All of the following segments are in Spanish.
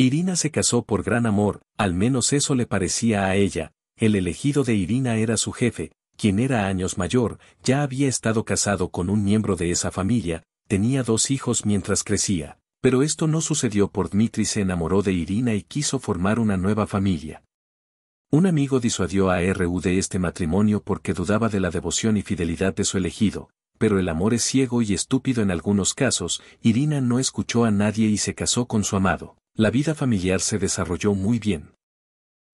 Irina se casó por gran amor, al menos eso le parecía a ella, el elegido de Irina era su jefe, quien era años mayor, ya había estado casado con un miembro de esa familia, tenía dos hijos mientras crecía. Pero esto no sucedió por Dmitri se enamoró de Irina y quiso formar una nueva familia. Un amigo disuadió a RU de este matrimonio porque dudaba de la devoción y fidelidad de su elegido, pero el amor es ciego y estúpido en algunos casos, Irina no escuchó a nadie y se casó con su amado. La vida familiar se desarrolló muy bien.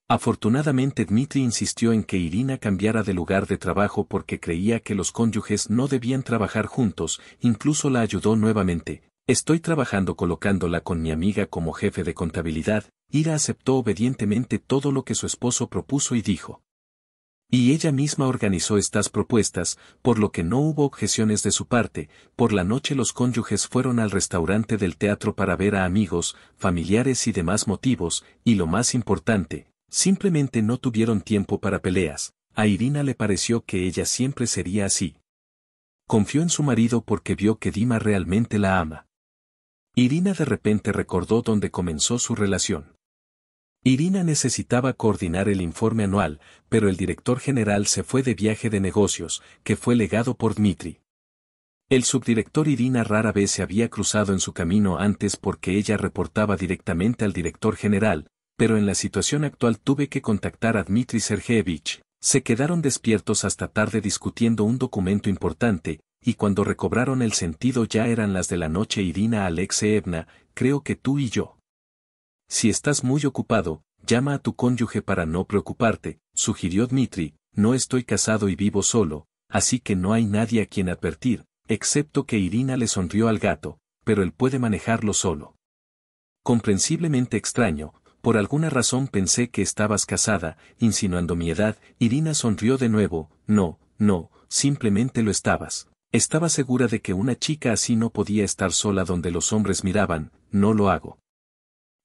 Afortunadamente Dmitri insistió en que Irina cambiara de lugar de trabajo porque creía que los cónyuges no debían trabajar juntos, incluso la ayudó nuevamente. Estoy trabajando colocándola con mi amiga como jefe de contabilidad, Ira aceptó obedientemente todo lo que su esposo propuso y dijo, y ella misma organizó estas propuestas, por lo que no hubo objeciones de su parte, por la noche los cónyuges fueron al restaurante del teatro para ver a amigos, familiares y demás motivos, y lo más importante, simplemente no tuvieron tiempo para peleas, a Irina le pareció que ella siempre sería así. Confió en su marido porque vio que Dima realmente la ama. Irina de repente recordó dónde comenzó su relación. Irina necesitaba coordinar el informe anual, pero el director general se fue de viaje de negocios, que fue legado por Dmitri. El subdirector Irina rara vez se había cruzado en su camino antes porque ella reportaba directamente al director general, pero en la situación actual tuve que contactar a Dmitri Sergeevich. Se quedaron despiertos hasta tarde discutiendo un documento importante, y cuando recobraron el sentido ya eran las de la noche Irina Alexeevna, creo que tú y yo. Si estás muy ocupado, llama a tu cónyuge para no preocuparte, sugirió Dmitri, no estoy casado y vivo solo, así que no hay nadie a quien advertir, excepto que Irina le sonrió al gato, pero él puede manejarlo solo. Comprensiblemente extraño, por alguna razón pensé que estabas casada, insinuando mi edad, Irina sonrió de nuevo, no, no, simplemente lo estabas. Estaba segura de que una chica así no podía estar sola donde los hombres miraban, no lo hago.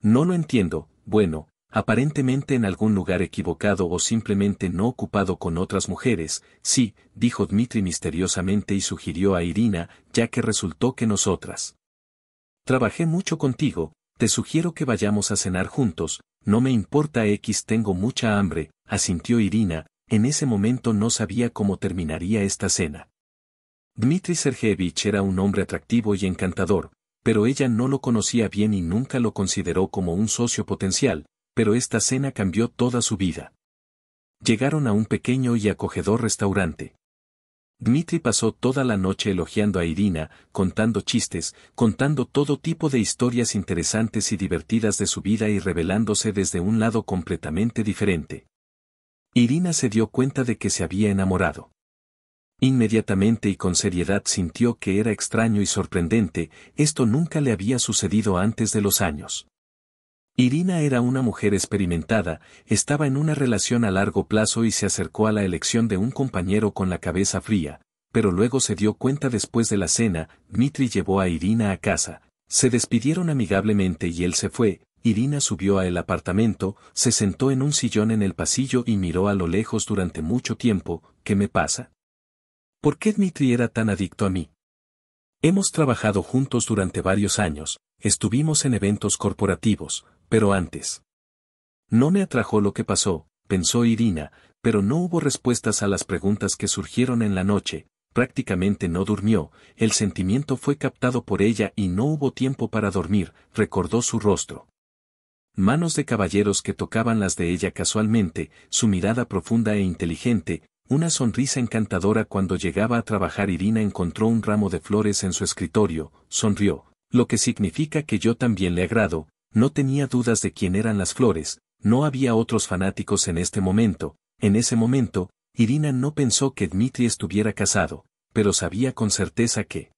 No lo entiendo, bueno, aparentemente en algún lugar equivocado o simplemente no ocupado con otras mujeres, sí, dijo Dmitri misteriosamente y sugirió a Irina, ya que resultó que nosotras. Trabajé mucho contigo, te sugiero que vayamos a cenar juntos, no me importa X tengo mucha hambre, asintió Irina, en ese momento no sabía cómo terminaría esta cena. Dmitri Sergeevich era un hombre atractivo y encantador, pero ella no lo conocía bien y nunca lo consideró como un socio potencial, pero esta cena cambió toda su vida. Llegaron a un pequeño y acogedor restaurante. Dmitri pasó toda la noche elogiando a Irina, contando chistes, contando todo tipo de historias interesantes y divertidas de su vida y revelándose desde un lado completamente diferente. Irina se dio cuenta de que se había enamorado. Inmediatamente y con seriedad sintió que era extraño y sorprendente, esto nunca le había sucedido antes de los años. Irina era una mujer experimentada, estaba en una relación a largo plazo y se acercó a la elección de un compañero con la cabeza fría, pero luego se dio cuenta después de la cena, Mitri llevó a Irina a casa, se despidieron amigablemente y él se fue, Irina subió a el apartamento, se sentó en un sillón en el pasillo y miró a lo lejos durante mucho tiempo, ¿qué me pasa? ¿Por qué Dmitri era tan adicto a mí? Hemos trabajado juntos durante varios años, estuvimos en eventos corporativos, pero antes. No me atrajo lo que pasó, pensó Irina, pero no hubo respuestas a las preguntas que surgieron en la noche, prácticamente no durmió, el sentimiento fue captado por ella y no hubo tiempo para dormir, recordó su rostro. Manos de caballeros que tocaban las de ella casualmente, su mirada profunda e inteligente, una sonrisa encantadora cuando llegaba a trabajar Irina encontró un ramo de flores en su escritorio, sonrió, lo que significa que yo también le agrado, no tenía dudas de quién eran las flores, no había otros fanáticos en este momento, en ese momento, Irina no pensó que Dmitri estuviera casado, pero sabía con certeza que,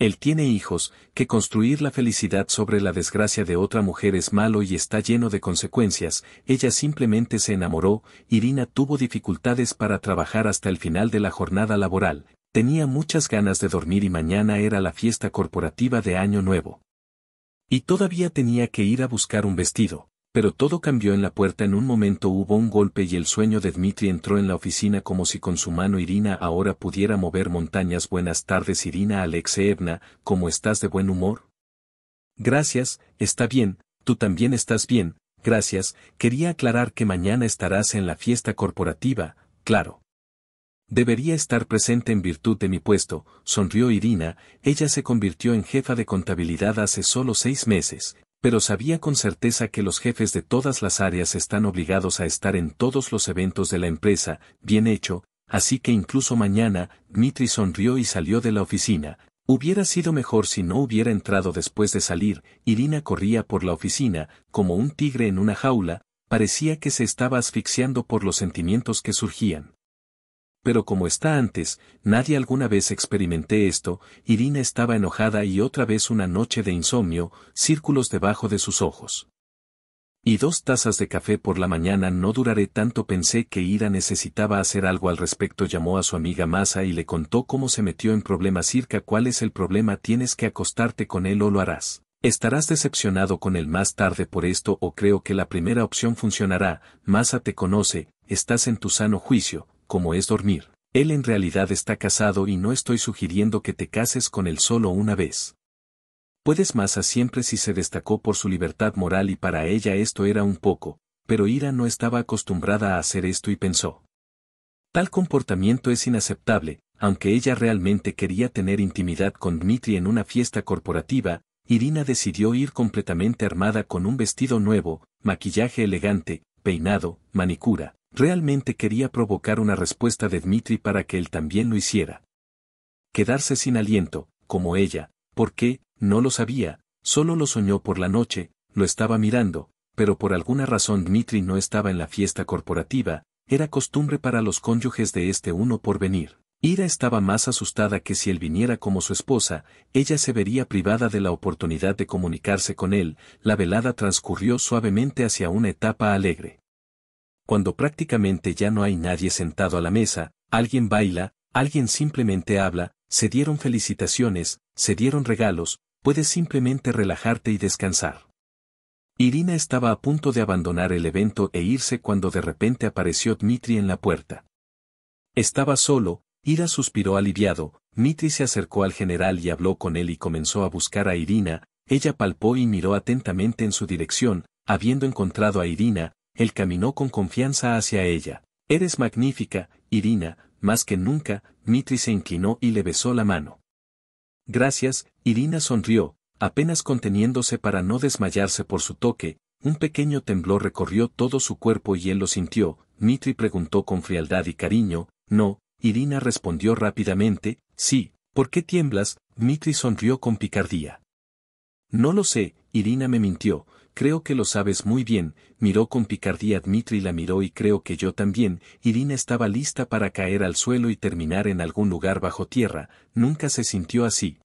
él tiene hijos, que construir la felicidad sobre la desgracia de otra mujer es malo y está lleno de consecuencias, ella simplemente se enamoró, Irina tuvo dificultades para trabajar hasta el final de la jornada laboral, tenía muchas ganas de dormir y mañana era la fiesta corporativa de Año Nuevo. Y todavía tenía que ir a buscar un vestido. Pero todo cambió en la puerta en un momento hubo un golpe y el sueño de Dmitri entró en la oficina como si con su mano Irina ahora pudiera mover montañas Buenas tardes Irina Alexeevna, ¿cómo estás de buen humor? Gracias, está bien, tú también estás bien, gracias, quería aclarar que mañana estarás en la fiesta corporativa, claro. Debería estar presente en virtud de mi puesto, sonrió Irina, ella se convirtió en jefa de contabilidad hace solo seis meses, pero sabía con certeza que los jefes de todas las áreas están obligados a estar en todos los eventos de la empresa, bien hecho, así que incluso mañana, Dmitri sonrió y salió de la oficina. Hubiera sido mejor si no hubiera entrado después de salir, Irina corría por la oficina, como un tigre en una jaula, parecía que se estaba asfixiando por los sentimientos que surgían pero como está antes, nadie alguna vez experimenté esto, Irina estaba enojada y otra vez una noche de insomnio, círculos debajo de sus ojos. Y dos tazas de café por la mañana no duraré tanto pensé que Ira necesitaba hacer algo al respecto llamó a su amiga Masa y le contó cómo se metió en problemas circa cuál es el problema tienes que acostarte con él o lo harás. Estarás decepcionado con él más tarde por esto o creo que la primera opción funcionará, Masa te conoce, estás en tu sano juicio, como es dormir. Él en realidad está casado y no estoy sugiriendo que te cases con él solo una vez. Puedes más a siempre si se destacó por su libertad moral y para ella esto era un poco, pero Ira no estaba acostumbrada a hacer esto y pensó. Tal comportamiento es inaceptable, aunque ella realmente quería tener intimidad con Dmitri en una fiesta corporativa, Irina decidió ir completamente armada con un vestido nuevo, maquillaje elegante, peinado, manicura, Realmente quería provocar una respuesta de Dmitri para que él también lo hiciera. Quedarse sin aliento, como ella, porque, no lo sabía, solo lo soñó por la noche, lo estaba mirando, pero por alguna razón Dmitri no estaba en la fiesta corporativa, era costumbre para los cónyuges de este uno por venir. Ira estaba más asustada que si él viniera como su esposa, ella se vería privada de la oportunidad de comunicarse con él, la velada transcurrió suavemente hacia una etapa alegre cuando prácticamente ya no hay nadie sentado a la mesa, alguien baila, alguien simplemente habla, se dieron felicitaciones, se dieron regalos, puedes simplemente relajarte y descansar. Irina estaba a punto de abandonar el evento e irse cuando de repente apareció Dmitri en la puerta. Estaba solo, Ira suspiró aliviado, Dmitri se acercó al general y habló con él y comenzó a buscar a Irina, ella palpó y miró atentamente en su dirección, habiendo encontrado a Irina, él caminó con confianza hacia ella. Eres magnífica, Irina, más que nunca, Mitri se inclinó y le besó la mano. Gracias, Irina sonrió, apenas conteniéndose para no desmayarse por su toque, un pequeño temblor recorrió todo su cuerpo y él lo sintió, Mitri preguntó con frialdad y cariño, no, Irina respondió rápidamente, sí, ¿por qué tiemblas? Mitri sonrió con picardía. No lo sé, Irina me mintió, Creo que lo sabes muy bien, miró con picardía Dmitri la miró y creo que yo también, Irina estaba lista para caer al suelo y terminar en algún lugar bajo tierra, nunca se sintió así.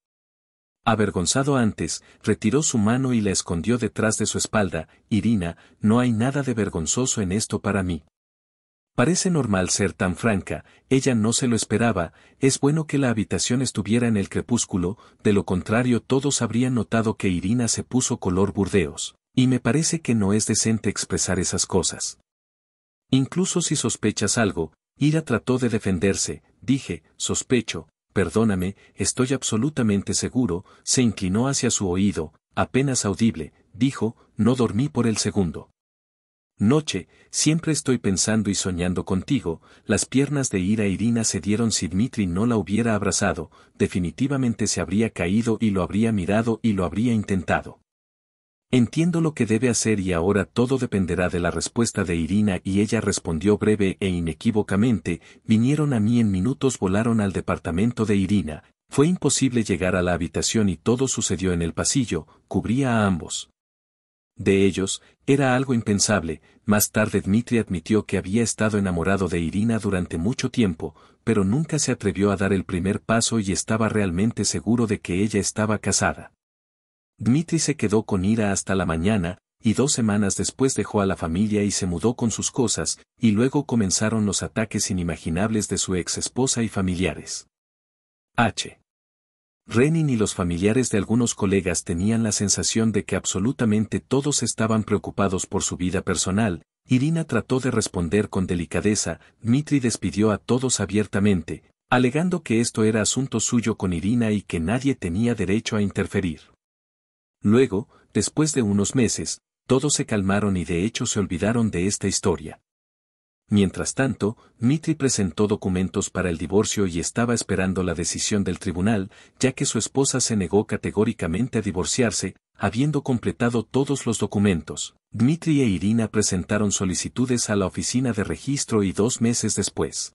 Avergonzado antes, retiró su mano y la escondió detrás de su espalda, Irina, no hay nada de vergonzoso en esto para mí. Parece normal ser tan franca, ella no se lo esperaba, es bueno que la habitación estuviera en el crepúsculo, de lo contrario todos habrían notado que Irina se puso color burdeos. Y me parece que no es decente expresar esas cosas. Incluso si sospechas algo, Ira trató de defenderse, dije, sospecho, perdóname, estoy absolutamente seguro, se inclinó hacia su oído, apenas audible, dijo, no dormí por el segundo. Noche, siempre estoy pensando y soñando contigo, las piernas de Ira Irina se dieron si Dmitri no la hubiera abrazado, definitivamente se habría caído y lo habría mirado y lo habría intentado. Entiendo lo que debe hacer y ahora todo dependerá de la respuesta de Irina y ella respondió breve e inequívocamente, vinieron a mí en minutos volaron al departamento de Irina, fue imposible llegar a la habitación y todo sucedió en el pasillo, cubría a ambos. De ellos, era algo impensable, más tarde Dmitri admitió que había estado enamorado de Irina durante mucho tiempo, pero nunca se atrevió a dar el primer paso y estaba realmente seguro de que ella estaba casada. Dmitri se quedó con Ira hasta la mañana, y dos semanas después dejó a la familia y se mudó con sus cosas, y luego comenzaron los ataques inimaginables de su ex esposa y familiares. H. Renin y los familiares de algunos colegas tenían la sensación de que absolutamente todos estaban preocupados por su vida personal, Irina trató de responder con delicadeza, Dmitri despidió a todos abiertamente, alegando que esto era asunto suyo con Irina y que nadie tenía derecho a interferir. Luego, después de unos meses, todos se calmaron y de hecho se olvidaron de esta historia. Mientras tanto, Dmitri presentó documentos para el divorcio y estaba esperando la decisión del tribunal, ya que su esposa se negó categóricamente a divorciarse, habiendo completado todos los documentos. Dmitri e Irina presentaron solicitudes a la oficina de registro y dos meses después.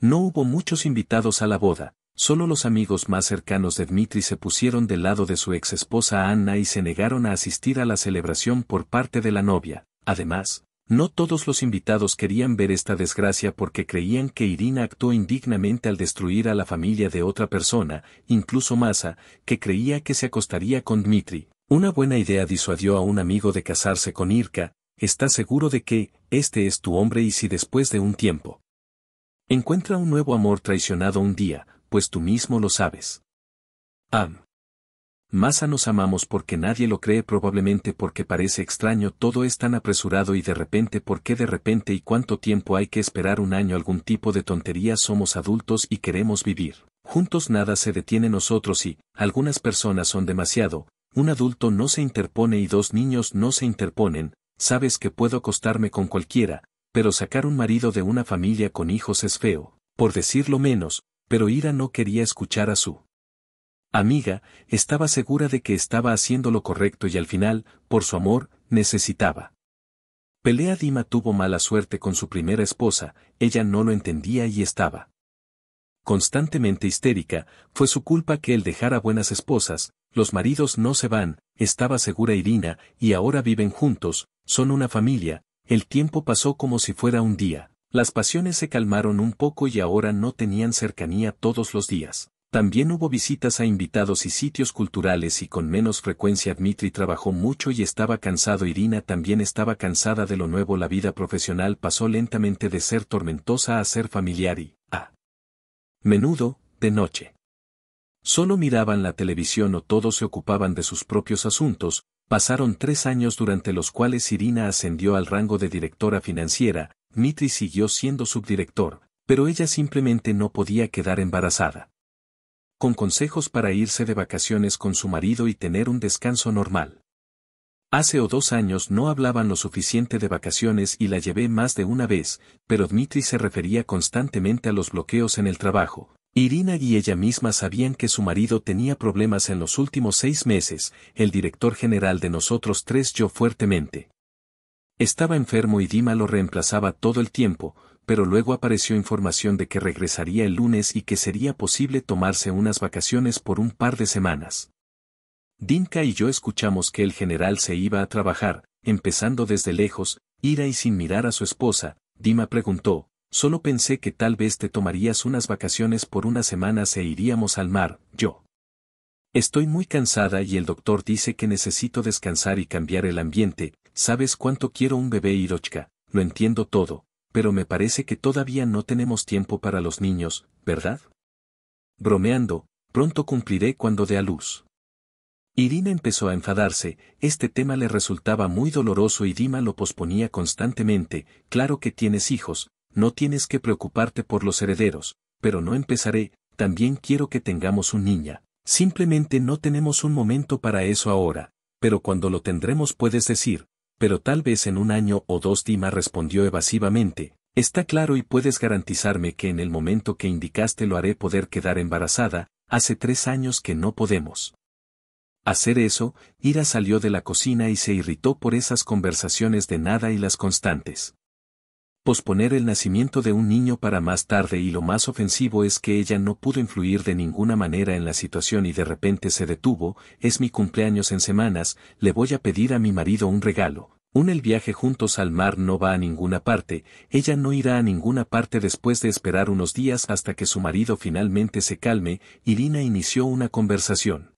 No hubo muchos invitados a la boda, Solo los amigos más cercanos de Dmitri se pusieron del lado de su ex esposa Anna y se negaron a asistir a la celebración por parte de la novia. Además, no todos los invitados querían ver esta desgracia porque creían que Irina actuó indignamente al destruir a la familia de otra persona, incluso Massa, que creía que se acostaría con Dmitri. Una buena idea disuadió a un amigo de casarse con Irka, está seguro de que, este es tu hombre y si después de un tiempo encuentra un nuevo amor traicionado un día, pues tú mismo lo sabes. Am. a nos amamos porque nadie lo cree probablemente porque parece extraño todo es tan apresurado y de repente porque de repente y cuánto tiempo hay que esperar un año algún tipo de tontería somos adultos y queremos vivir. Juntos nada se detiene nosotros y, algunas personas son demasiado, un adulto no se interpone y dos niños no se interponen, sabes que puedo acostarme con cualquiera, pero sacar un marido de una familia con hijos es feo, por decirlo menos, pero Ira no quería escuchar a su amiga, estaba segura de que estaba haciendo lo correcto y al final, por su amor, necesitaba. Pelea Dima tuvo mala suerte con su primera esposa, ella no lo entendía y estaba constantemente histérica, fue su culpa que él dejara buenas esposas, los maridos no se van, estaba segura Irina, y ahora viven juntos, son una familia, el tiempo pasó como si fuera un día, las pasiones se calmaron un poco y ahora no tenían cercanía todos los días. También hubo visitas a invitados y sitios culturales y con menos frecuencia Dmitri trabajó mucho y estaba cansado Irina también estaba cansada de lo nuevo la vida profesional pasó lentamente de ser tormentosa a ser familiar y, a menudo, de noche. Solo miraban la televisión o todos se ocupaban de sus propios asuntos, pasaron tres años durante los cuales Irina ascendió al rango de directora financiera, Dmitri siguió siendo subdirector, pero ella simplemente no podía quedar embarazada. Con consejos para irse de vacaciones con su marido y tener un descanso normal. Hace o dos años no hablaban lo suficiente de vacaciones y la llevé más de una vez, pero Dmitri se refería constantemente a los bloqueos en el trabajo. Irina y ella misma sabían que su marido tenía problemas en los últimos seis meses, el director general de nosotros tres yo fuertemente. Estaba enfermo y Dima lo reemplazaba todo el tiempo, pero luego apareció información de que regresaría el lunes y que sería posible tomarse unas vacaciones por un par de semanas. Dinka y yo escuchamos que el general se iba a trabajar, empezando desde lejos, ira y sin mirar a su esposa, Dima preguntó, solo pensé que tal vez te tomarías unas vacaciones por unas semanas e iríamos al mar, yo. Estoy muy cansada y el doctor dice que necesito descansar y cambiar el ambiente, Sabes cuánto quiero un bebé Irochka, lo entiendo todo, pero me parece que todavía no tenemos tiempo para los niños, ¿verdad? Bromeando, pronto cumpliré cuando dé a luz. Irina empezó a enfadarse, este tema le resultaba muy doloroso y Dima lo posponía constantemente, claro que tienes hijos, no tienes que preocuparte por los herederos, pero no empezaré, también quiero que tengamos un niña, simplemente no tenemos un momento para eso ahora, pero cuando lo tendremos puedes decir, pero tal vez en un año o dos Dima respondió evasivamente, está claro y puedes garantizarme que en el momento que indicaste lo haré poder quedar embarazada, hace tres años que no podemos. Hacer eso, Ira salió de la cocina y se irritó por esas conversaciones de nada y las constantes posponer el nacimiento de un niño para más tarde y lo más ofensivo es que ella no pudo influir de ninguna manera en la situación y de repente se detuvo, es mi cumpleaños en semanas, le voy a pedir a mi marido un regalo. Un el viaje juntos al mar no va a ninguna parte, ella no irá a ninguna parte después de esperar unos días hasta que su marido finalmente se calme, Irina inició una conversación.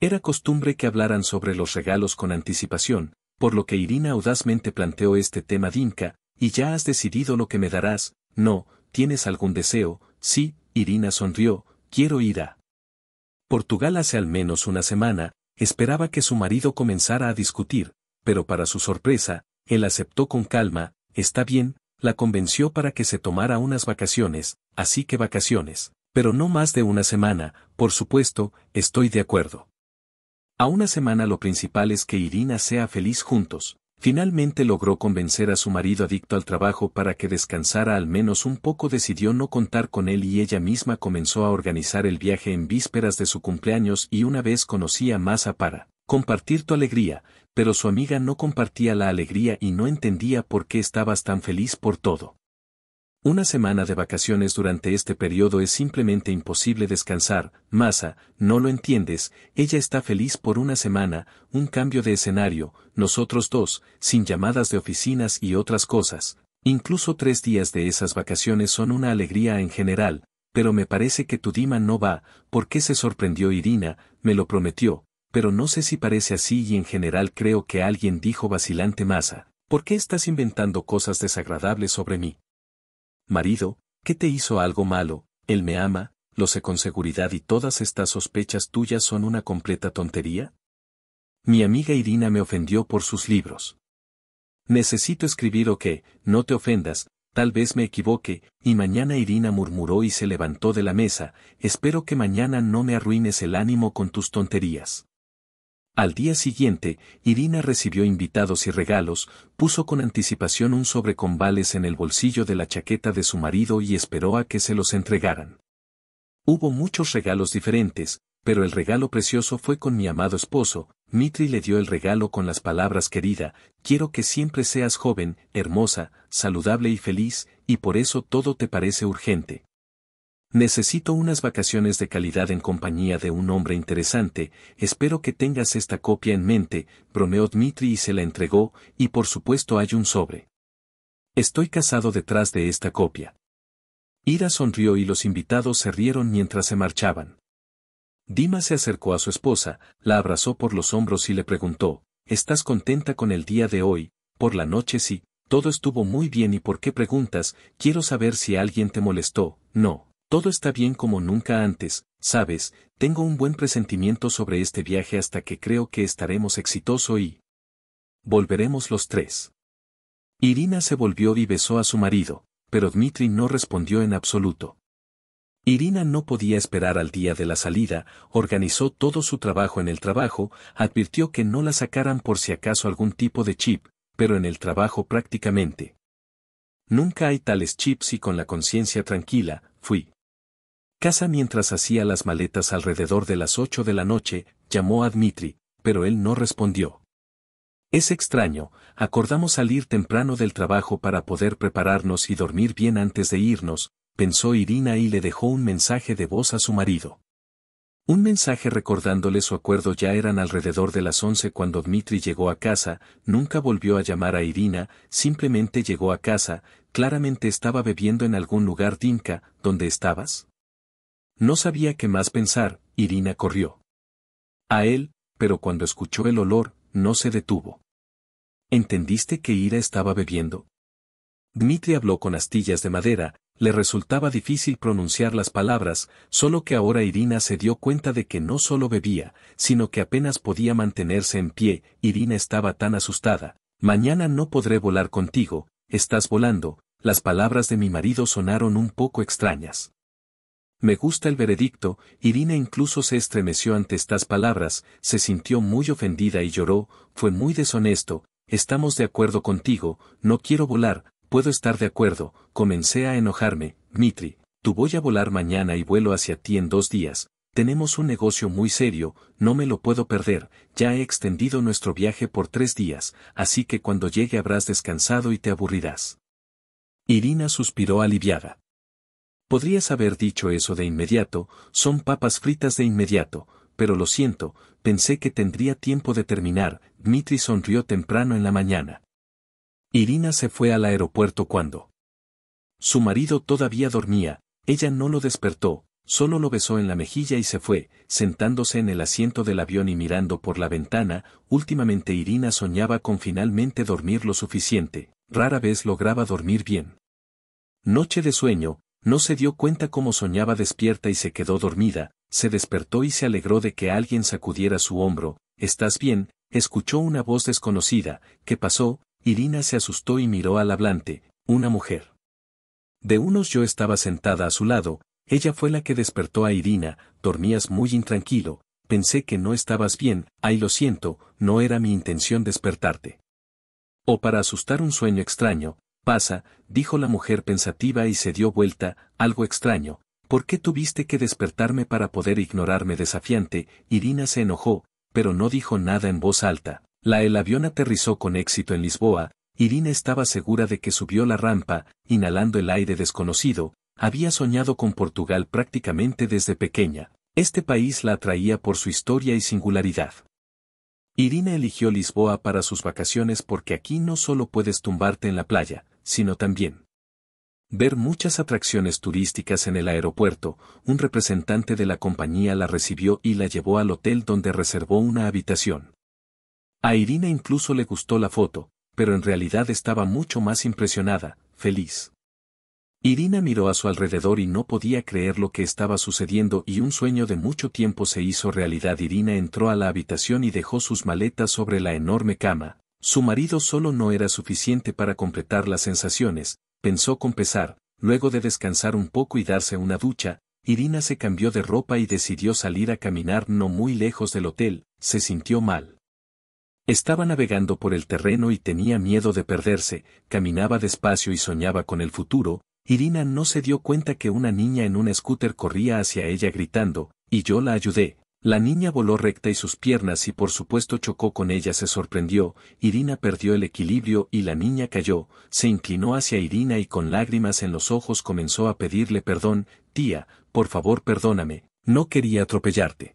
Era costumbre que hablaran sobre los regalos con anticipación, por lo que Irina audazmente planteó este tema Dinka, y ya has decidido lo que me darás, no, ¿tienes algún deseo? Sí, Irina sonrió, quiero ir a Portugal hace al menos una semana, esperaba que su marido comenzara a discutir, pero para su sorpresa, él aceptó con calma, está bien, la convenció para que se tomara unas vacaciones, así que vacaciones, pero no más de una semana, por supuesto, estoy de acuerdo. A una semana lo principal es que Irina sea feliz juntos, Finalmente logró convencer a su marido adicto al trabajo para que descansara al menos un poco decidió no contar con él y ella misma comenzó a organizar el viaje en vísperas de su cumpleaños y una vez conocía más a para compartir tu alegría, pero su amiga no compartía la alegría y no entendía por qué estabas tan feliz por todo. Una semana de vacaciones durante este periodo es simplemente imposible descansar, Masa, no lo entiendes, ella está feliz por una semana, un cambio de escenario, nosotros dos, sin llamadas de oficinas y otras cosas. Incluso tres días de esas vacaciones son una alegría en general, pero me parece que tu Dima no va, porque se sorprendió Irina, me lo prometió, pero no sé si parece así y en general creo que alguien dijo vacilante Masa, ¿por qué estás inventando cosas desagradables sobre mí? marido, ¿qué te hizo algo malo? Él me ama, lo sé con seguridad y todas estas sospechas tuyas son una completa tontería. Mi amiga Irina me ofendió por sus libros. Necesito escribir o qué, que, no te ofendas, tal vez me equivoque, y mañana Irina murmuró y se levantó de la mesa, espero que mañana no me arruines el ánimo con tus tonterías. Al día siguiente, Irina recibió invitados y regalos, puso con anticipación un sobre con vales en el bolsillo de la chaqueta de su marido y esperó a que se los entregaran. Hubo muchos regalos diferentes, pero el regalo precioso fue con mi amado esposo, Mitri le dio el regalo con las palabras querida, quiero que siempre seas joven, hermosa, saludable y feliz, y por eso todo te parece urgente. Necesito unas vacaciones de calidad en compañía de un hombre interesante, espero que tengas esta copia en mente, bromeó Dmitri y se la entregó, y por supuesto hay un sobre. Estoy casado detrás de esta copia. Ira sonrió y los invitados se rieron mientras se marchaban. Dima se acercó a su esposa, la abrazó por los hombros y le preguntó, ¿estás contenta con el día de hoy? Por la noche sí, todo estuvo muy bien y por qué preguntas, quiero saber si alguien te molestó, no, todo está bien como nunca antes, sabes, tengo un buen presentimiento sobre este viaje hasta que creo que estaremos exitoso y... Volveremos los tres. Irina se volvió y besó a su marido, pero Dmitri no respondió en absoluto. Irina no podía esperar al día de la salida, organizó todo su trabajo en el trabajo, advirtió que no la sacaran por si acaso algún tipo de chip, pero en el trabajo prácticamente. Nunca hay tales chips y con la conciencia tranquila, fui. Casa mientras hacía las maletas alrededor de las ocho de la noche, llamó a Dmitri, pero él no respondió. Es extraño, acordamos salir temprano del trabajo para poder prepararnos y dormir bien antes de irnos, pensó Irina y le dejó un mensaje de voz a su marido. Un mensaje recordándole su acuerdo ya eran alrededor de las once cuando Dmitri llegó a casa, nunca volvió a llamar a Irina, simplemente llegó a casa, claramente estaba bebiendo en algún lugar Dinka, ¿dónde estabas? No sabía qué más pensar, Irina corrió. A él, pero cuando escuchó el olor, no se detuvo. ¿Entendiste que Ira estaba bebiendo? Dmitri habló con astillas de madera, le resultaba difícil pronunciar las palabras, solo que ahora Irina se dio cuenta de que no solo bebía, sino que apenas podía mantenerse en pie, Irina estaba tan asustada, mañana no podré volar contigo, estás volando, las palabras de mi marido sonaron un poco extrañas. Me gusta el veredicto, Irina incluso se estremeció ante estas palabras, se sintió muy ofendida y lloró, fue muy deshonesto, estamos de acuerdo contigo, no quiero volar, puedo estar de acuerdo, comencé a enojarme, Mitri, tú voy a volar mañana y vuelo hacia ti en dos días, tenemos un negocio muy serio, no me lo puedo perder, ya he extendido nuestro viaje por tres días, así que cuando llegue habrás descansado y te aburrirás. Irina suspiró aliviada. Podrías haber dicho eso de inmediato, son papas fritas de inmediato, pero lo siento, pensé que tendría tiempo de terminar, Dmitri sonrió temprano en la mañana. Irina se fue al aeropuerto cuando su marido todavía dormía, ella no lo despertó, solo lo besó en la mejilla y se fue, sentándose en el asiento del avión y mirando por la ventana, últimamente Irina soñaba con finalmente dormir lo suficiente, rara vez lograba dormir bien. Noche de sueño, no se dio cuenta cómo soñaba despierta y se quedó dormida, se despertó y se alegró de que alguien sacudiera su hombro, ¿estás bien? Escuchó una voz desconocida, ¿qué pasó? Irina se asustó y miró al hablante, una mujer. De unos yo estaba sentada a su lado, ella fue la que despertó a Irina, dormías muy intranquilo, pensé que no estabas bien, ay lo siento, no era mi intención despertarte. O para asustar un sueño extraño, Pasa, dijo la mujer pensativa y se dio vuelta, algo extraño, ¿por qué tuviste que despertarme para poder ignorarme desafiante? Irina se enojó, pero no dijo nada en voz alta. La el avión aterrizó con éxito en Lisboa, Irina estaba segura de que subió la rampa, inhalando el aire desconocido, había soñado con Portugal prácticamente desde pequeña. Este país la atraía por su historia y singularidad. Irina eligió Lisboa para sus vacaciones porque aquí no solo puedes tumbarte en la playa, sino también ver muchas atracciones turísticas en el aeropuerto, un representante de la compañía la recibió y la llevó al hotel donde reservó una habitación. A Irina incluso le gustó la foto, pero en realidad estaba mucho más impresionada, feliz. Irina miró a su alrededor y no podía creer lo que estaba sucediendo y un sueño de mucho tiempo se hizo realidad. Irina entró a la habitación y dejó sus maletas sobre la enorme cama, su marido solo no era suficiente para completar las sensaciones, pensó con pesar, luego de descansar un poco y darse una ducha, Irina se cambió de ropa y decidió salir a caminar no muy lejos del hotel, se sintió mal. Estaba navegando por el terreno y tenía miedo de perderse, caminaba despacio y soñaba con el futuro, Irina no se dio cuenta que una niña en un scooter corría hacia ella gritando, y yo la ayudé, la niña voló recta y sus piernas y por supuesto chocó con ella se sorprendió, Irina perdió el equilibrio y la niña cayó, se inclinó hacia Irina y con lágrimas en los ojos comenzó a pedirle perdón, tía, por favor perdóname, no quería atropellarte.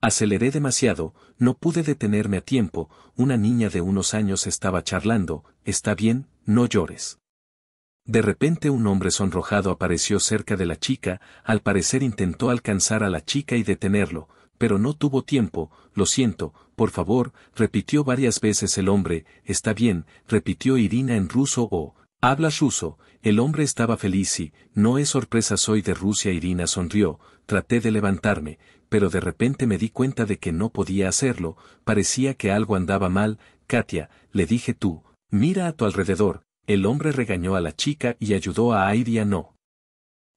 Aceleré demasiado, no pude detenerme a tiempo, una niña de unos años estaba charlando, está bien, no llores. De repente un hombre sonrojado apareció cerca de la chica, al parecer intentó alcanzar a la chica y detenerlo, pero no tuvo tiempo, lo siento, por favor, repitió varias veces el hombre, está bien, repitió Irina en ruso o, hablas ruso, el hombre estaba feliz y, no es sorpresa soy de Rusia Irina sonrió, traté de levantarme, pero de repente me di cuenta de que no podía hacerlo, parecía que algo andaba mal, Katia, le dije tú, mira a tu alrededor, el hombre regañó a la chica y ayudó a Aidia. no.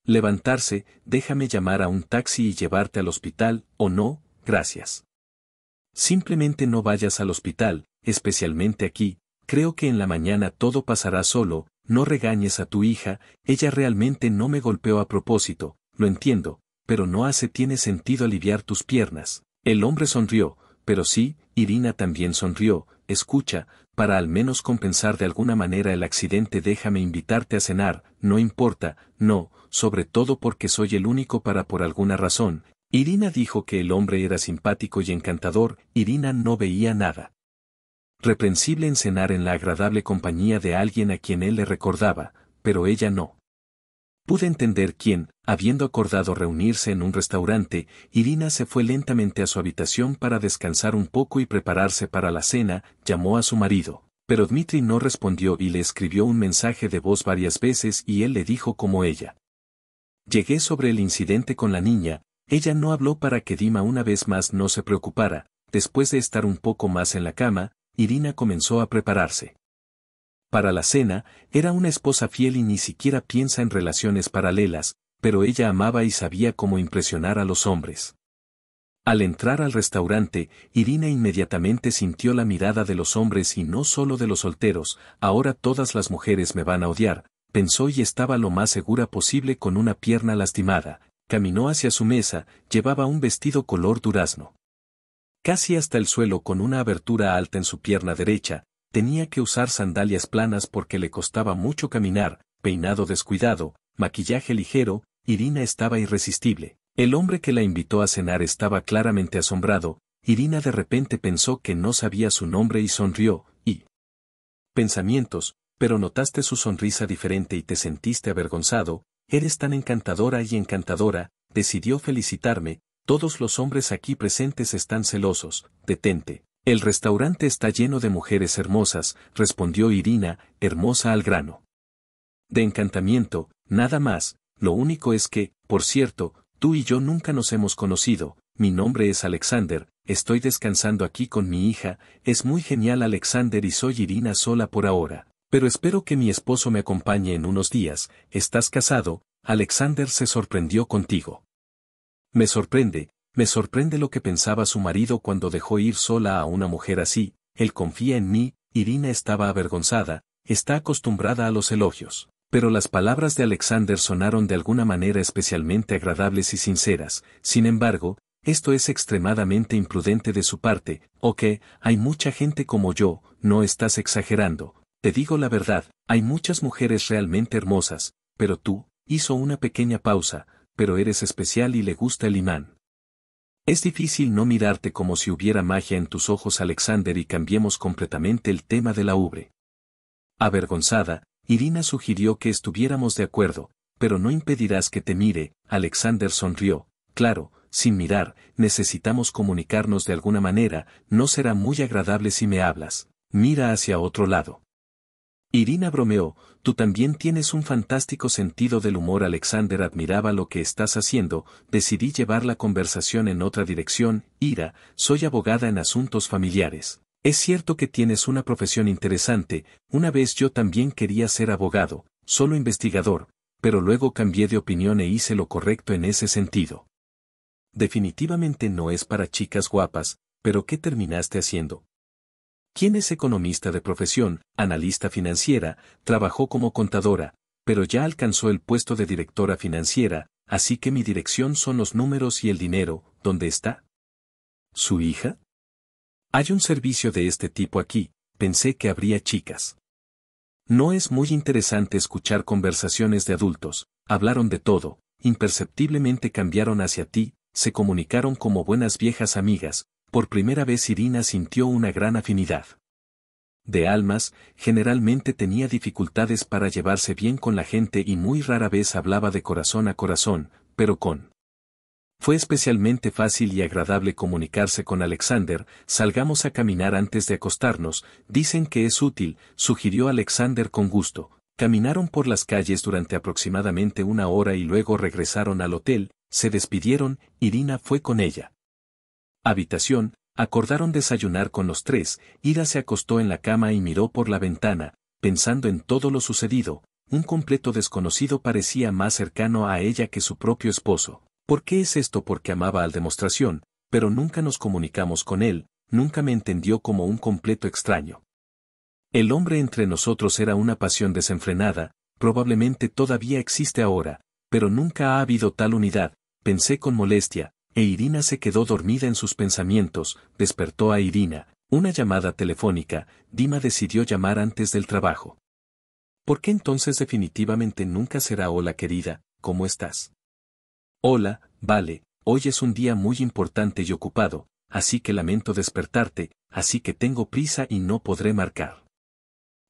Levantarse, déjame llamar a un taxi y llevarte al hospital, o no, gracias. Simplemente no vayas al hospital, especialmente aquí, creo que en la mañana todo pasará solo, no regañes a tu hija, ella realmente no me golpeó a propósito, lo entiendo, pero no hace tiene sentido aliviar tus piernas. El hombre sonrió, pero sí, Irina también sonrió, escucha, para al menos compensar de alguna manera el accidente déjame invitarte a cenar, no importa, no, sobre todo porque soy el único para por alguna razón. Irina dijo que el hombre era simpático y encantador, Irina no veía nada. Reprensible en cenar en la agradable compañía de alguien a quien él le recordaba, pero ella no. Pude entender quién, habiendo acordado reunirse en un restaurante, Irina se fue lentamente a su habitación para descansar un poco y prepararse para la cena, llamó a su marido. Pero Dmitri no respondió y le escribió un mensaje de voz varias veces y él le dijo como ella. Llegué sobre el incidente con la niña, ella no habló para que Dima una vez más no se preocupara, después de estar un poco más en la cama, Irina comenzó a prepararse. Para la cena, era una esposa fiel y ni siquiera piensa en relaciones paralelas, pero ella amaba y sabía cómo impresionar a los hombres. Al entrar al restaurante, Irina inmediatamente sintió la mirada de los hombres y no solo de los solteros, ahora todas las mujeres me van a odiar, pensó y estaba lo más segura posible con una pierna lastimada, caminó hacia su mesa, llevaba un vestido color durazno. Casi hasta el suelo con una abertura alta en su pierna derecha, Tenía que usar sandalias planas porque le costaba mucho caminar, peinado descuidado, maquillaje ligero, Irina estaba irresistible. El hombre que la invitó a cenar estaba claramente asombrado, Irina de repente pensó que no sabía su nombre y sonrió, y... Pensamientos, pero notaste su sonrisa diferente y te sentiste avergonzado, eres tan encantadora y encantadora, decidió felicitarme, todos los hombres aquí presentes están celosos, detente, el restaurante está lleno de mujeres hermosas, respondió Irina, hermosa al grano. De encantamiento, nada más, lo único es que, por cierto, tú y yo nunca nos hemos conocido, mi nombre es Alexander, estoy descansando aquí con mi hija, es muy genial Alexander y soy Irina sola por ahora, pero espero que mi esposo me acompañe en unos días, estás casado, Alexander se sorprendió contigo. Me sorprende, me sorprende lo que pensaba su marido cuando dejó ir sola a una mujer así, él confía en mí, Irina estaba avergonzada, está acostumbrada a los elogios. Pero las palabras de Alexander sonaron de alguna manera especialmente agradables y sinceras, sin embargo, esto es extremadamente imprudente de su parte, o que, hay mucha gente como yo, no estás exagerando, te digo la verdad, hay muchas mujeres realmente hermosas, pero tú, hizo una pequeña pausa, pero eres especial y le gusta el imán. Es difícil no mirarte como si hubiera magia en tus ojos Alexander y cambiemos completamente el tema de la ubre. Avergonzada, Irina sugirió que estuviéramos de acuerdo, pero no impedirás que te mire, Alexander sonrió, claro, sin mirar, necesitamos comunicarnos de alguna manera, no será muy agradable si me hablas, mira hacia otro lado. Irina bromeó, tú también tienes un fantástico sentido del humor. Alexander admiraba lo que estás haciendo, decidí llevar la conversación en otra dirección, Ira, soy abogada en asuntos familiares. Es cierto que tienes una profesión interesante, una vez yo también quería ser abogado, solo investigador, pero luego cambié de opinión e hice lo correcto en ese sentido. Definitivamente no es para chicas guapas, pero ¿qué terminaste haciendo? —¿Quién es economista de profesión, analista financiera, trabajó como contadora, pero ya alcanzó el puesto de directora financiera, así que mi dirección son los números y el dinero, ¿dónde está? ¿Su hija? Hay un servicio de este tipo aquí, pensé que habría chicas. No es muy interesante escuchar conversaciones de adultos, hablaron de todo, imperceptiblemente cambiaron hacia ti, se comunicaron como buenas viejas amigas, por primera vez Irina sintió una gran afinidad. De almas, generalmente tenía dificultades para llevarse bien con la gente y muy rara vez hablaba de corazón a corazón, pero con. Fue especialmente fácil y agradable comunicarse con Alexander, salgamos a caminar antes de acostarnos, dicen que es útil, sugirió Alexander con gusto. Caminaron por las calles durante aproximadamente una hora y luego regresaron al hotel, se despidieron, Irina fue con ella habitación, acordaron desayunar con los tres, Ida se acostó en la cama y miró por la ventana, pensando en todo lo sucedido, un completo desconocido parecía más cercano a ella que su propio esposo. ¿Por qué es esto? Porque amaba al demostración, pero nunca nos comunicamos con él, nunca me entendió como un completo extraño. El hombre entre nosotros era una pasión desenfrenada, probablemente todavía existe ahora, pero nunca ha habido tal unidad, pensé con molestia, e Irina se quedó dormida en sus pensamientos, despertó a Irina, una llamada telefónica, Dima decidió llamar antes del trabajo. ¿Por qué entonces definitivamente nunca será hola querida, ¿cómo estás? Hola, vale, hoy es un día muy importante y ocupado, así que lamento despertarte, así que tengo prisa y no podré marcar.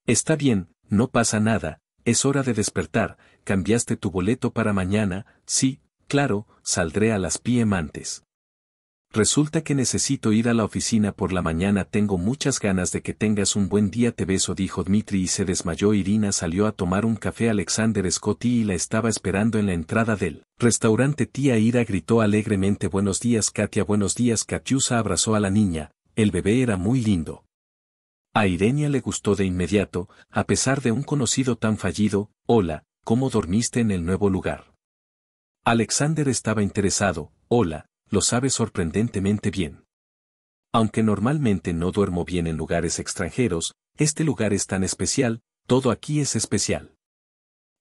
Está bien, no pasa nada, es hora de despertar, cambiaste tu boleto para mañana, sí, Claro, saldré a las PM antes. Resulta que necesito ir a la oficina por la mañana, tengo muchas ganas de que tengas un buen día, te beso, dijo Dmitri y se desmayó. Irina salió a tomar un café Alexander Scotty y la estaba esperando en la entrada del restaurante. Tía Ira gritó alegremente buenos días Katia, buenos días Katiusa abrazó a la niña, el bebé era muy lindo. A Irenia le gustó de inmediato, a pesar de un conocido tan fallido, hola, ¿cómo dormiste en el nuevo lugar? Alexander estaba interesado, hola, lo sabe sorprendentemente bien. Aunque normalmente no duermo bien en lugares extranjeros, este lugar es tan especial, todo aquí es especial.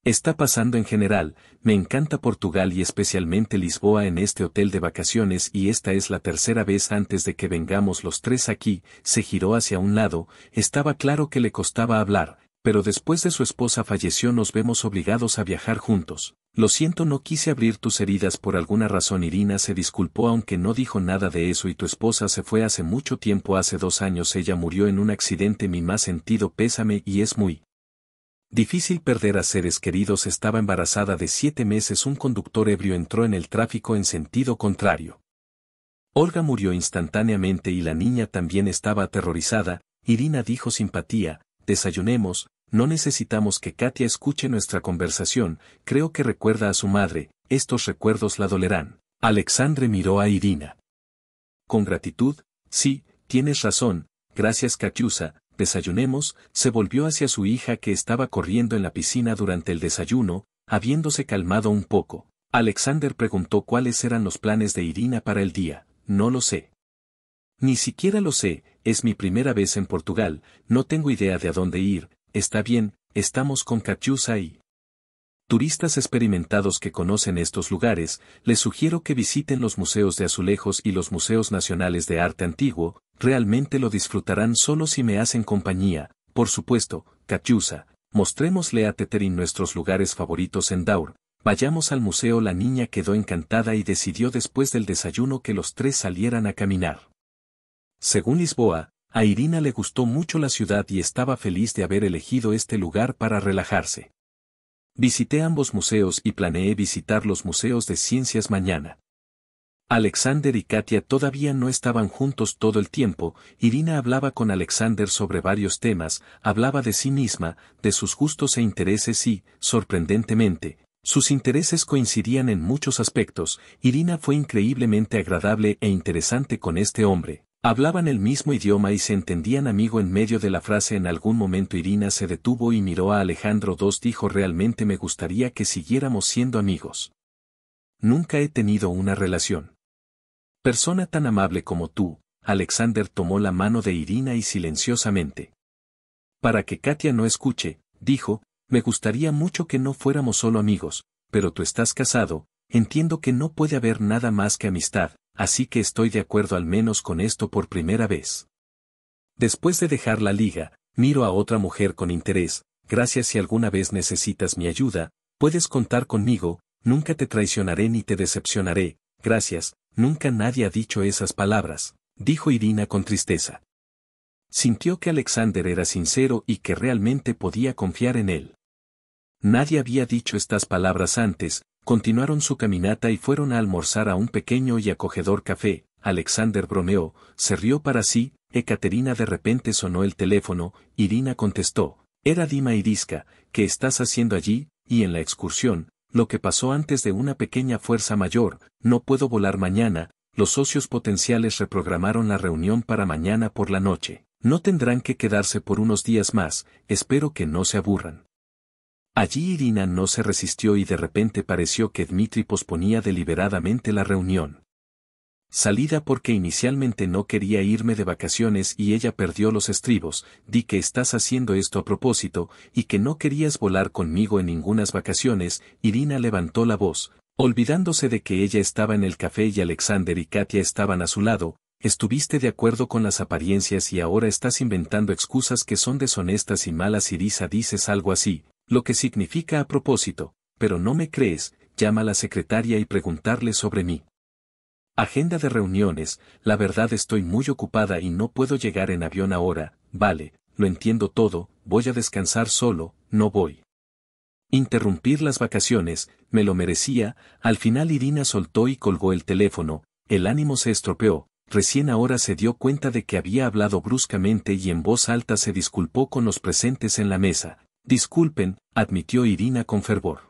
Está pasando en general, me encanta Portugal y especialmente Lisboa en este hotel de vacaciones y esta es la tercera vez antes de que vengamos los tres aquí, se giró hacia un lado, estaba claro que le costaba hablar, pero después de su esposa falleció nos vemos obligados a viajar juntos. Lo siento no quise abrir tus heridas por alguna razón Irina se disculpó aunque no dijo nada de eso y tu esposa se fue hace mucho tiempo hace dos años ella murió en un accidente mi más sentido pésame y es muy difícil perder a seres queridos estaba embarazada de siete meses un conductor ebrio entró en el tráfico en sentido contrario. Olga murió instantáneamente y la niña también estaba aterrorizada, Irina dijo simpatía, desayunemos, no necesitamos que Katia escuche nuestra conversación, creo que recuerda a su madre, estos recuerdos la dolerán. Alexandre miró a Irina. Con gratitud, sí, tienes razón, gracias Katiusa, desayunemos, se volvió hacia su hija que estaba corriendo en la piscina durante el desayuno, habiéndose calmado un poco. Alexander preguntó cuáles eran los planes de Irina para el día, no lo sé. Ni siquiera lo sé, es mi primera vez en Portugal, no tengo idea de a dónde ir, está bien, estamos con Cachusa y... Turistas experimentados que conocen estos lugares, les sugiero que visiten los museos de azulejos y los museos nacionales de arte antiguo, realmente lo disfrutarán solo si me hacen compañía, por supuesto, Cachusa, mostrémosle a Teterin nuestros lugares favoritos en Daur, vayamos al museo la niña quedó encantada y decidió después del desayuno que los tres salieran a caminar. Según Lisboa, a Irina le gustó mucho la ciudad y estaba feliz de haber elegido este lugar para relajarse. Visité ambos museos y planeé visitar los museos de ciencias mañana. Alexander y Katia todavía no estaban juntos todo el tiempo, Irina hablaba con Alexander sobre varios temas, hablaba de sí misma, de sus gustos e intereses y, sorprendentemente, sus intereses coincidían en muchos aspectos, Irina fue increíblemente agradable e interesante con este hombre, Hablaban el mismo idioma y se entendían amigo en medio de la frase en algún momento Irina se detuvo y miró a Alejandro II dijo realmente me gustaría que siguiéramos siendo amigos. Nunca he tenido una relación. Persona tan amable como tú, Alexander tomó la mano de Irina y silenciosamente. Para que Katia no escuche, dijo, me gustaría mucho que no fuéramos solo amigos, pero tú estás casado, entiendo que no puede haber nada más que amistad, así que estoy de acuerdo al menos con esto por primera vez. Después de dejar la liga, miro a otra mujer con interés, gracias si alguna vez necesitas mi ayuda, puedes contar conmigo, nunca te traicionaré ni te decepcionaré, gracias, nunca nadie ha dicho esas palabras, dijo Irina con tristeza. Sintió que Alexander era sincero y que realmente podía confiar en él. Nadie había dicho estas palabras antes, Continuaron su caminata y fueron a almorzar a un pequeño y acogedor café. Alexander bromeó, se rió para sí, Ekaterina de repente sonó el teléfono, Irina contestó, era Dima Irisca, ¿qué estás haciendo allí? Y en la excursión, lo que pasó antes de una pequeña fuerza mayor, no puedo volar mañana, los socios potenciales reprogramaron la reunión para mañana por la noche. No tendrán que quedarse por unos días más, espero que no se aburran. Allí Irina no se resistió y de repente pareció que Dmitri posponía deliberadamente la reunión. Salida porque inicialmente no quería irme de vacaciones y ella perdió los estribos, di que estás haciendo esto a propósito, y que no querías volar conmigo en ningunas vacaciones, Irina levantó la voz, olvidándose de que ella estaba en el café y Alexander y Katia estaban a su lado, estuviste de acuerdo con las apariencias y ahora estás inventando excusas que son deshonestas y malas Irisa dices algo así, lo que significa a propósito, pero no me crees, llama a la secretaria y preguntarle sobre mí. Agenda de reuniones, la verdad estoy muy ocupada y no puedo llegar en avión ahora, vale, lo entiendo todo, voy a descansar solo, no voy. Interrumpir las vacaciones, me lo merecía, al final Irina soltó y colgó el teléfono, el ánimo se estropeó, recién ahora se dio cuenta de que había hablado bruscamente y en voz alta se disculpó con los presentes en la mesa, Disculpen, admitió Irina con fervor.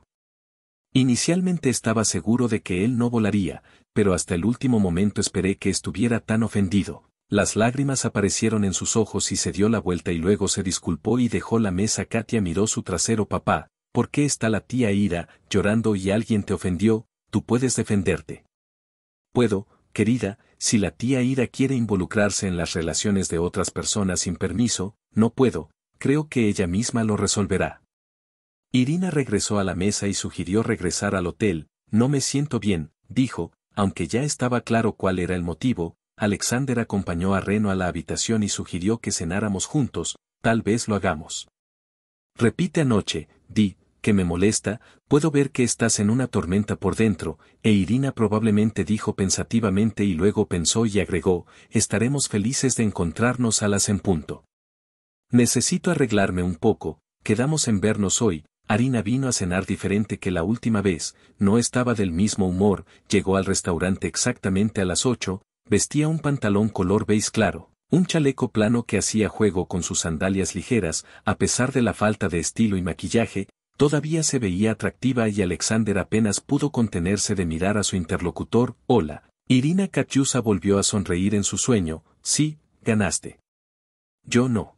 Inicialmente estaba seguro de que él no volaría, pero hasta el último momento esperé que estuviera tan ofendido. Las lágrimas aparecieron en sus ojos y se dio la vuelta y luego se disculpó y dejó la mesa. Katia miró su trasero papá, ¿por qué está la tía Ira, llorando y alguien te ofendió? Tú puedes defenderte. Puedo, querida, si la tía Ira quiere involucrarse en las relaciones de otras personas sin permiso, no puedo, creo que ella misma lo resolverá. Irina regresó a la mesa y sugirió regresar al hotel, no me siento bien, dijo, aunque ya estaba claro cuál era el motivo, Alexander acompañó a Reno a la habitación y sugirió que cenáramos juntos, tal vez lo hagamos. Repite anoche, di, que me molesta, puedo ver que estás en una tormenta por dentro, e Irina probablemente dijo pensativamente y luego pensó y agregó, estaremos felices de encontrarnos a las en punto. Necesito arreglarme un poco, quedamos en vernos hoy, Harina vino a cenar diferente que la última vez, no estaba del mismo humor, llegó al restaurante exactamente a las ocho, vestía un pantalón color beige claro, un chaleco plano que hacía juego con sus sandalias ligeras, a pesar de la falta de estilo y maquillaje, todavía se veía atractiva y Alexander apenas pudo contenerse de mirar a su interlocutor, hola. Irina Katyusa volvió a sonreír en su sueño, sí, ganaste. Yo no.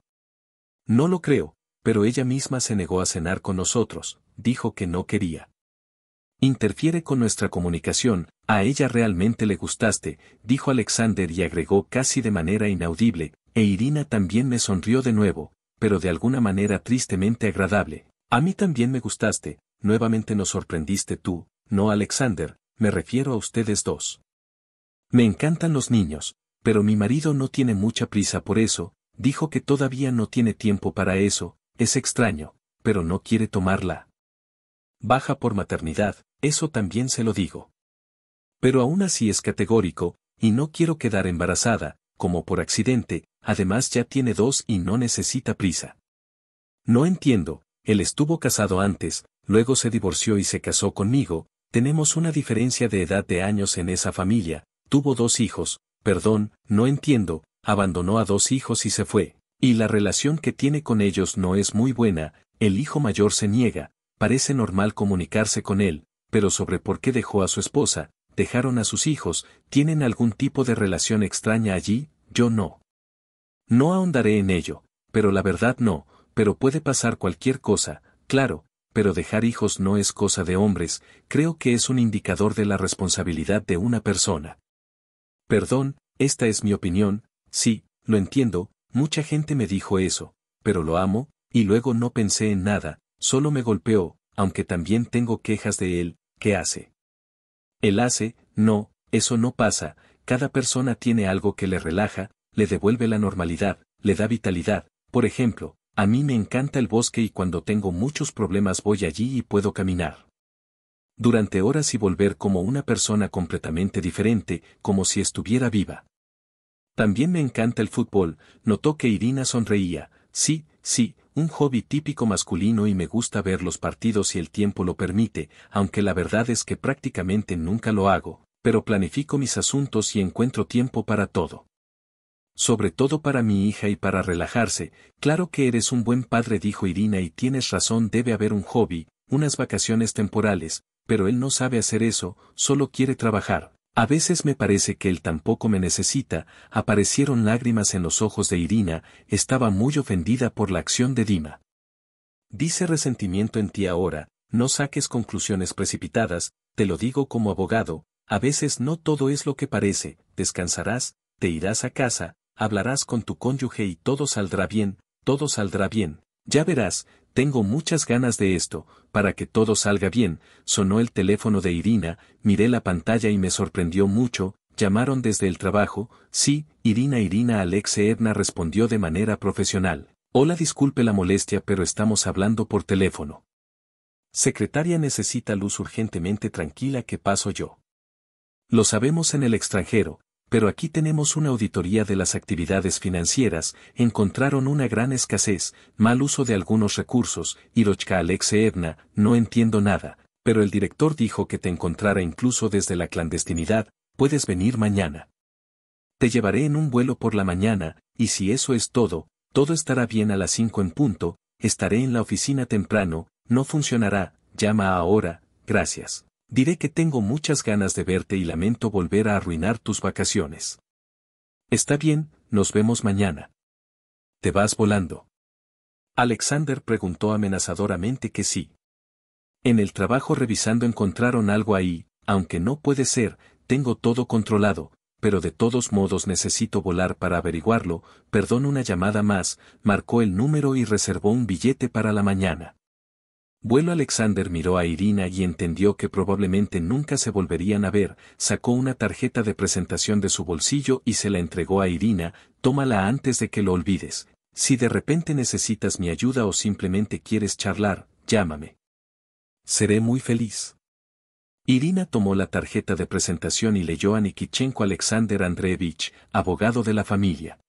No lo creo, pero ella misma se negó a cenar con nosotros, dijo que no quería. Interfiere con nuestra comunicación, a ella realmente le gustaste, dijo Alexander y agregó casi de manera inaudible, e Irina también me sonrió de nuevo, pero de alguna manera tristemente agradable. A mí también me gustaste, nuevamente nos sorprendiste tú, no Alexander, me refiero a ustedes dos. Me encantan los niños, pero mi marido no tiene mucha prisa por eso, Dijo que todavía no tiene tiempo para eso, es extraño, pero no quiere tomarla. Baja por maternidad, eso también se lo digo. Pero aún así es categórico, y no quiero quedar embarazada, como por accidente, además ya tiene dos y no necesita prisa. No entiendo, él estuvo casado antes, luego se divorció y se casó conmigo, tenemos una diferencia de edad de años en esa familia, tuvo dos hijos, perdón, no entiendo, abandonó a dos hijos y se fue, y la relación que tiene con ellos no es muy buena, el hijo mayor se niega, parece normal comunicarse con él, pero sobre por qué dejó a su esposa, dejaron a sus hijos, tienen algún tipo de relación extraña allí, yo no. No ahondaré en ello, pero la verdad no, pero puede pasar cualquier cosa, claro, pero dejar hijos no es cosa de hombres, creo que es un indicador de la responsabilidad de una persona. Perdón, esta es mi opinión, Sí, lo entiendo, mucha gente me dijo eso, pero lo amo, y luego no pensé en nada, solo me golpeó, aunque también tengo quejas de él, ¿qué hace? Él hace, no, eso no pasa, cada persona tiene algo que le relaja, le devuelve la normalidad, le da vitalidad, por ejemplo, a mí me encanta el bosque y cuando tengo muchos problemas voy allí y puedo caminar. Durante horas y volver como una persona completamente diferente, como si estuviera viva. También me encanta el fútbol, notó que Irina sonreía, sí, sí, un hobby típico masculino y me gusta ver los partidos si el tiempo lo permite, aunque la verdad es que prácticamente nunca lo hago, pero planifico mis asuntos y encuentro tiempo para todo. Sobre todo para mi hija y para relajarse, claro que eres un buen padre dijo Irina y tienes razón debe haber un hobby, unas vacaciones temporales, pero él no sabe hacer eso, solo quiere trabajar, a veces me parece que él tampoco me necesita, aparecieron lágrimas en los ojos de Irina, estaba muy ofendida por la acción de Dima. Dice resentimiento en ti ahora, no saques conclusiones precipitadas, te lo digo como abogado, a veces no todo es lo que parece, descansarás, te irás a casa, hablarás con tu cónyuge y todo saldrá bien, todo saldrá bien, ya verás, tengo muchas ganas de esto, para que todo salga bien, sonó el teléfono de Irina, miré la pantalla y me sorprendió mucho, llamaron desde el trabajo, sí, Irina Irina Edna respondió de manera profesional. Hola disculpe la molestia pero estamos hablando por teléfono. Secretaria necesita luz urgentemente tranquila que paso yo. Lo sabemos en el extranjero, pero aquí tenemos una auditoría de las actividades financieras, encontraron una gran escasez, mal uso de algunos recursos, Irochka Alexeevna, no entiendo nada, pero el director dijo que te encontrara incluso desde la clandestinidad, puedes venir mañana. Te llevaré en un vuelo por la mañana, y si eso es todo, todo estará bien a las cinco en punto, estaré en la oficina temprano, no funcionará, llama ahora, gracias diré que tengo muchas ganas de verte y lamento volver a arruinar tus vacaciones. Está bien, nos vemos mañana. Te vas volando. Alexander preguntó amenazadoramente que sí. En el trabajo revisando encontraron algo ahí, aunque no puede ser, tengo todo controlado, pero de todos modos necesito volar para averiguarlo, perdón una llamada más, marcó el número y reservó un billete para la mañana. Vuelo Alexander miró a Irina y entendió que probablemente nunca se volverían a ver, sacó una tarjeta de presentación de su bolsillo y se la entregó a Irina, tómala antes de que lo olvides. Si de repente necesitas mi ayuda o simplemente quieres charlar, llámame. Seré muy feliz. Irina tomó la tarjeta de presentación y leyó a Nikichenko Alexander Andreevich, abogado de la familia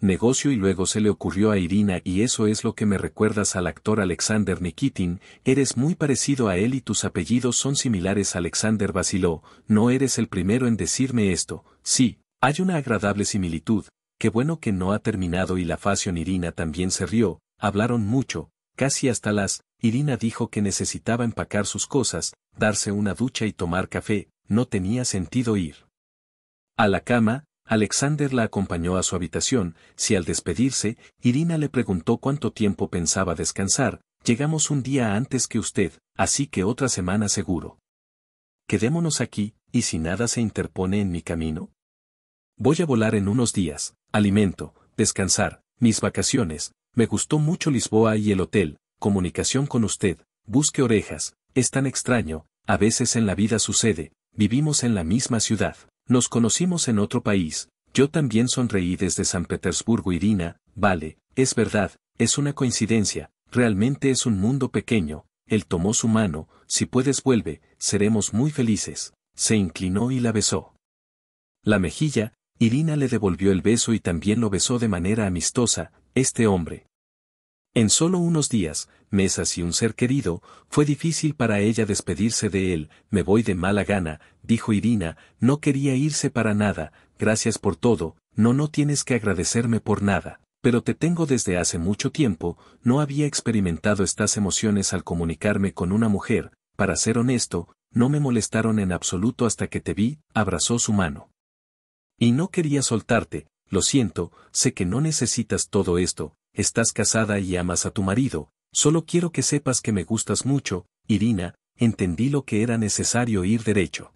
negocio y luego se le ocurrió a Irina y eso es lo que me recuerdas al actor Alexander Nikitin, eres muy parecido a él y tus apellidos son similares Alexander Basiló, no eres el primero en decirme esto, sí, hay una agradable similitud, qué bueno que no ha terminado y la fashion Irina también se rió, hablaron mucho, casi hasta las, Irina dijo que necesitaba empacar sus cosas, darse una ducha y tomar café, no tenía sentido ir. A la cama, Alexander la acompañó a su habitación, si al despedirse, Irina le preguntó cuánto tiempo pensaba descansar, llegamos un día antes que usted, así que otra semana seguro. Quedémonos aquí, y si nada se interpone en mi camino. Voy a volar en unos días, alimento, descansar, mis vacaciones, me gustó mucho Lisboa y el hotel, comunicación con usted, busque orejas, es tan extraño, a veces en la vida sucede, vivimos en la misma ciudad. Nos conocimos en otro país, yo también sonreí desde San Petersburgo Irina, vale, es verdad, es una coincidencia, realmente es un mundo pequeño, él tomó su mano, si puedes vuelve, seremos muy felices, se inclinó y la besó. La mejilla, Irina le devolvió el beso y también lo besó de manera amistosa, este hombre, en solo unos días, mesas y un ser querido, fue difícil para ella despedirse de él, me voy de mala gana, dijo Irina, no quería irse para nada, gracias por todo, no no tienes que agradecerme por nada, pero te tengo desde hace mucho tiempo, no había experimentado estas emociones al comunicarme con una mujer, para ser honesto, no me molestaron en absoluto hasta que te vi, abrazó su mano. Y no quería soltarte, lo siento, sé que no necesitas todo esto, estás casada y amas a tu marido, solo quiero que sepas que me gustas mucho, Irina, entendí lo que era necesario ir derecho.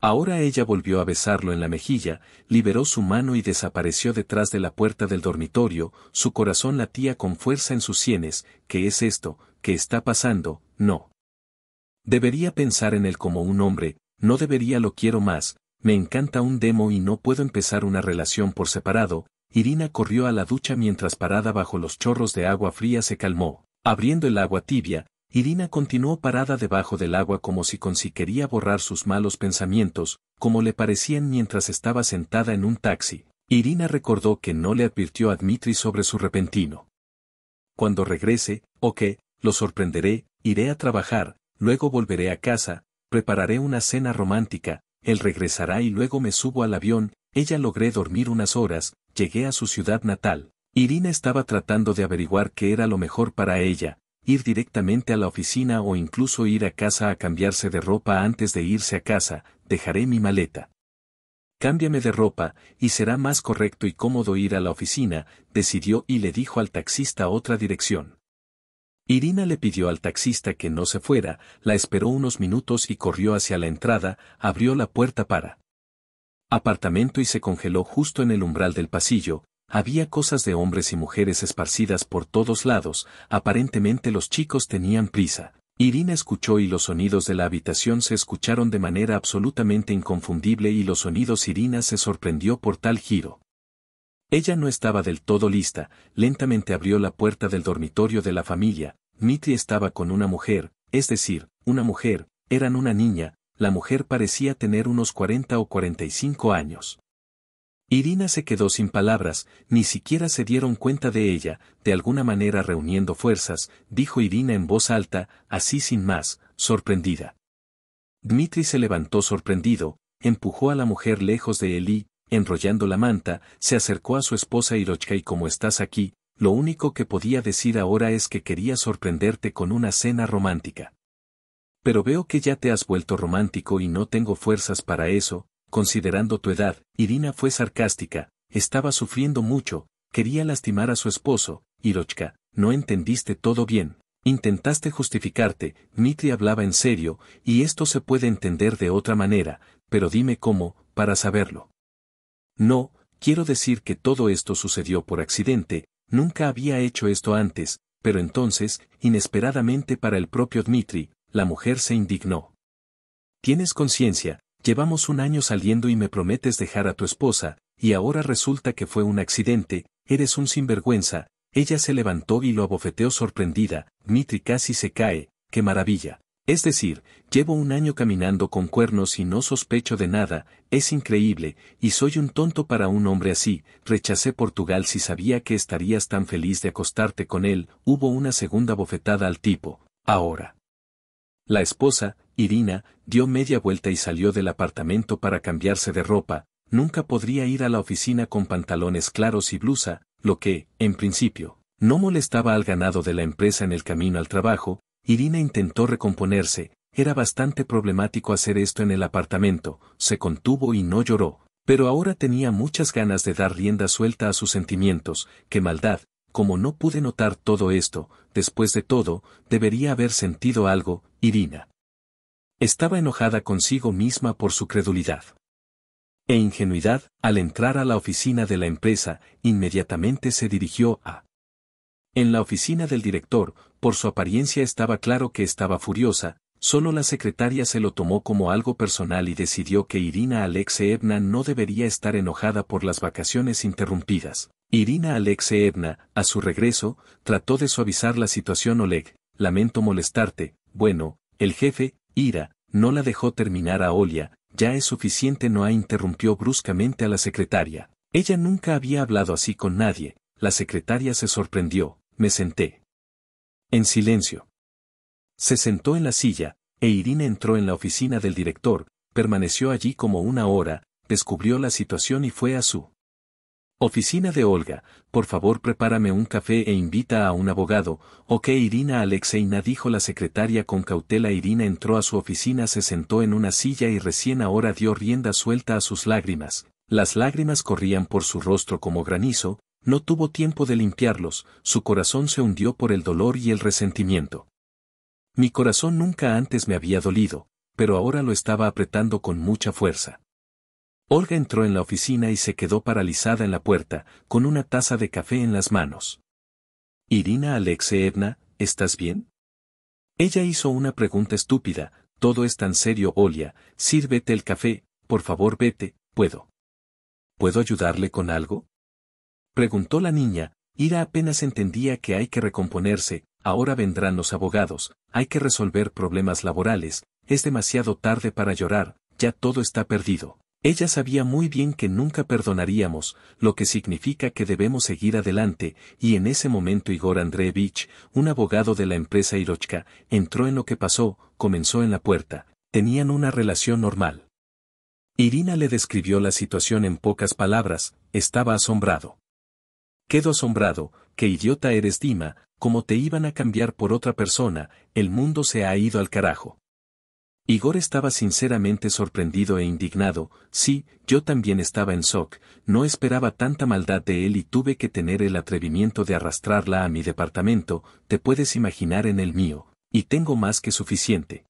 Ahora ella volvió a besarlo en la mejilla, liberó su mano y desapareció detrás de la puerta del dormitorio, su corazón latía con fuerza en sus sienes, ¿qué es esto? ¿Qué está pasando? No. Debería pensar en él como un hombre, no debería lo quiero más, me encanta un demo y no puedo empezar una relación por separado, Irina corrió a la ducha mientras parada bajo los chorros de agua fría se calmó. Abriendo el agua tibia, Irina continuó parada debajo del agua como si con si quería borrar sus malos pensamientos, como le parecían mientras estaba sentada en un taxi. Irina recordó que no le advirtió a Dmitri sobre su repentino. Cuando regrese, o que, lo sorprenderé, iré a trabajar, luego volveré a casa, prepararé una cena romántica, él regresará y luego me subo al avión, ella logré dormir unas horas, llegué a su ciudad natal. Irina estaba tratando de averiguar qué era lo mejor para ella, ir directamente a la oficina o incluso ir a casa a cambiarse de ropa antes de irse a casa, dejaré mi maleta. Cámbiame de ropa, y será más correcto y cómodo ir a la oficina, decidió y le dijo al taxista otra dirección. Irina le pidió al taxista que no se fuera, la esperó unos minutos y corrió hacia la entrada, abrió la puerta para apartamento y se congeló justo en el umbral del pasillo, había cosas de hombres y mujeres esparcidas por todos lados, aparentemente los chicos tenían prisa. Irina escuchó y los sonidos de la habitación se escucharon de manera absolutamente inconfundible y los sonidos Irina se sorprendió por tal giro. Ella no estaba del todo lista, lentamente abrió la puerta del dormitorio de la familia, Mitri estaba con una mujer, es decir, una mujer, eran una niña, la mujer parecía tener unos 40 o y cinco años. Irina se quedó sin palabras, ni siquiera se dieron cuenta de ella, de alguna manera reuniendo fuerzas, dijo Irina en voz alta, así sin más, sorprendida. Dmitri se levantó sorprendido, empujó a la mujer lejos de él y, enrollando la manta, se acercó a su esposa Irochka y como estás aquí, lo único que podía decir ahora es que quería sorprenderte con una cena romántica. Pero veo que ya te has vuelto romántico y no tengo fuerzas para eso, considerando tu edad, Irina fue sarcástica, estaba sufriendo mucho, quería lastimar a su esposo, Irochka, no entendiste todo bien, intentaste justificarte, Dmitri hablaba en serio, y esto se puede entender de otra manera, pero dime cómo, para saberlo. No, quiero decir que todo esto sucedió por accidente, nunca había hecho esto antes, pero entonces, inesperadamente para el propio Dmitri, la mujer se indignó. Tienes conciencia, llevamos un año saliendo y me prometes dejar a tu esposa, y ahora resulta que fue un accidente, eres un sinvergüenza, ella se levantó y lo abofeteó sorprendida, Mitri casi se cae, qué maravilla. Es decir, llevo un año caminando con cuernos y no sospecho de nada, es increíble, y soy un tonto para un hombre así, rechacé Portugal si sabía que estarías tan feliz de acostarte con él, hubo una segunda bofetada al tipo, ahora. La esposa, Irina, dio media vuelta y salió del apartamento para cambiarse de ropa, nunca podría ir a la oficina con pantalones claros y blusa, lo que, en principio, no molestaba al ganado de la empresa en el camino al trabajo, Irina intentó recomponerse, era bastante problemático hacer esto en el apartamento, se contuvo y no lloró, pero ahora tenía muchas ganas de dar rienda suelta a sus sentimientos, qué maldad, como no pude notar todo esto, después de todo, debería haber sentido algo, Irina. Estaba enojada consigo misma por su credulidad e ingenuidad, al entrar a la oficina de la empresa, inmediatamente se dirigió a... En la oficina del director, por su apariencia estaba claro que estaba furiosa, Solo la secretaria se lo tomó como algo personal y decidió que Irina Alexeevna no debería estar enojada por las vacaciones interrumpidas. Irina Alexeevna, a su regreso, trató de suavizar la situación Oleg, lamento molestarte, bueno, el jefe, Ira, no la dejó terminar a Olia, ya es suficiente ha interrumpió bruscamente a la secretaria. Ella nunca había hablado así con nadie, la secretaria se sorprendió, me senté. En silencio. Se sentó en la silla, e Irina entró en la oficina del director, permaneció allí como una hora, descubrió la situación y fue a su oficina de Olga, por favor prepárame un café e invita a un abogado, ok Irina Alexeina dijo la secretaria con cautela Irina entró a su oficina se sentó en una silla y recién ahora dio rienda suelta a sus lágrimas, las lágrimas corrían por su rostro como granizo, no tuvo tiempo de limpiarlos, su corazón se hundió por el dolor y el resentimiento. Mi corazón nunca antes me había dolido, pero ahora lo estaba apretando con mucha fuerza. Olga entró en la oficina y se quedó paralizada en la puerta, con una taza de café en las manos. Irina Alexeevna, ¿estás bien? Ella hizo una pregunta estúpida, todo es tan serio, Olia, sírvete el café, por favor vete, puedo. ¿Puedo ayudarle con algo? Preguntó la niña, Ira apenas entendía que hay que recomponerse, ahora vendrán los abogados, hay que resolver problemas laborales, es demasiado tarde para llorar, ya todo está perdido. Ella sabía muy bien que nunca perdonaríamos, lo que significa que debemos seguir adelante, y en ese momento Igor Andreevich, un abogado de la empresa Irochka, entró en lo que pasó, comenzó en la puerta, tenían una relación normal. Irina le describió la situación en pocas palabras, estaba asombrado. Quedó asombrado, qué idiota eres Dima, como te iban a cambiar por otra persona, el mundo se ha ido al carajo. Igor estaba sinceramente sorprendido e indignado, sí, yo también estaba en shock, no esperaba tanta maldad de él y tuve que tener el atrevimiento de arrastrarla a mi departamento, te puedes imaginar en el mío, y tengo más que suficiente.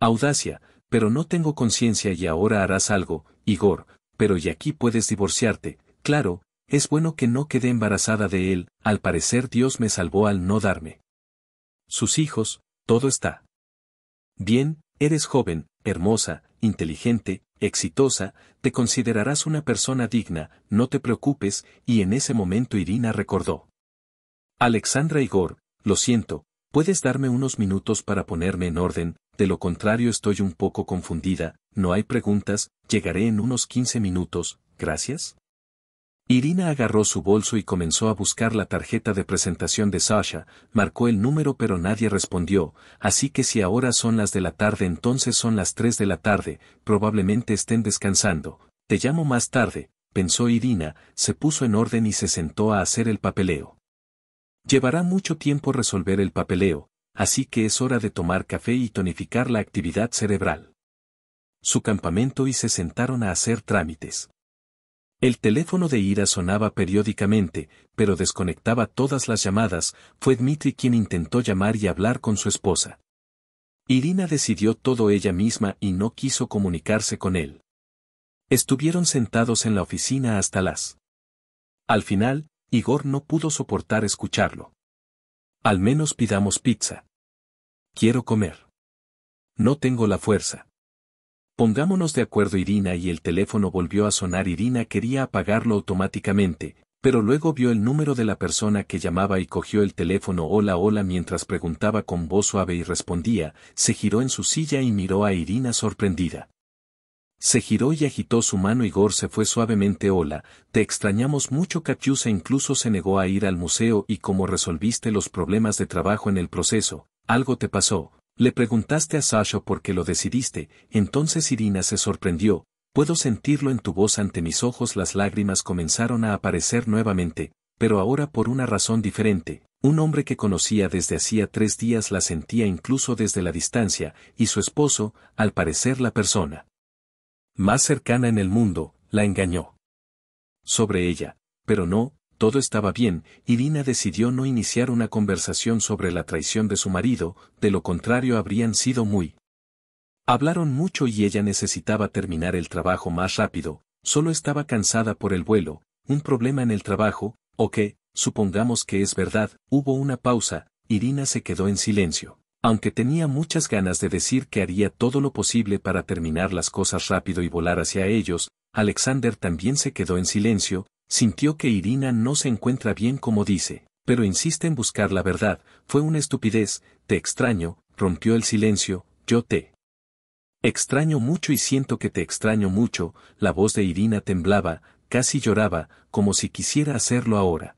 Audacia, pero no tengo conciencia y ahora harás algo, Igor, pero y aquí puedes divorciarte, claro, es bueno que no quedé embarazada de él, al parecer Dios me salvó al no darme. Sus hijos, todo está. Bien, eres joven, hermosa, inteligente, exitosa, te considerarás una persona digna, no te preocupes, y en ese momento Irina recordó. Alexandra Igor, lo siento, puedes darme unos minutos para ponerme en orden, de lo contrario estoy un poco confundida, no hay preguntas, llegaré en unos 15 minutos, gracias. Irina agarró su bolso y comenzó a buscar la tarjeta de presentación de Sasha, marcó el número pero nadie respondió, así que si ahora son las de la tarde entonces son las tres de la tarde, probablemente estén descansando, te llamo más tarde, pensó Irina, se puso en orden y se sentó a hacer el papeleo. Llevará mucho tiempo resolver el papeleo, así que es hora de tomar café y tonificar la actividad cerebral. Su campamento y se sentaron a hacer trámites. El teléfono de Ira sonaba periódicamente, pero desconectaba todas las llamadas, fue Dmitri quien intentó llamar y hablar con su esposa. Irina decidió todo ella misma y no quiso comunicarse con él. Estuvieron sentados en la oficina hasta las. Al final, Igor no pudo soportar escucharlo. Al menos pidamos pizza. Quiero comer. No tengo la fuerza. Pongámonos de acuerdo Irina y el teléfono volvió a sonar Irina quería apagarlo automáticamente, pero luego vio el número de la persona que llamaba y cogió el teléfono hola hola mientras preguntaba con voz suave y respondía, se giró en su silla y miró a Irina sorprendida. Se giró y agitó su mano Igor se fue suavemente hola, te extrañamos mucho Katyusa incluso se negó a ir al museo y como resolviste los problemas de trabajo en el proceso, algo te pasó, le preguntaste a Sasha por qué lo decidiste, entonces Irina se sorprendió, puedo sentirlo en tu voz ante mis ojos las lágrimas comenzaron a aparecer nuevamente, pero ahora por una razón diferente, un hombre que conocía desde hacía tres días la sentía incluso desde la distancia, y su esposo, al parecer la persona más cercana en el mundo, la engañó. Sobre ella, pero no, todo estaba bien, Irina decidió no iniciar una conversación sobre la traición de su marido, de lo contrario habrían sido muy. Hablaron mucho y ella necesitaba terminar el trabajo más rápido, solo estaba cansada por el vuelo, un problema en el trabajo, o que, supongamos que es verdad, hubo una pausa, Irina se quedó en silencio. Aunque tenía muchas ganas de decir que haría todo lo posible para terminar las cosas rápido y volar hacia ellos, Alexander también se quedó en silencio, Sintió que Irina no se encuentra bien como dice, pero insiste en buscar la verdad, fue una estupidez, te extraño, rompió el silencio, yo te extraño mucho y siento que te extraño mucho, la voz de Irina temblaba, casi lloraba, como si quisiera hacerlo ahora.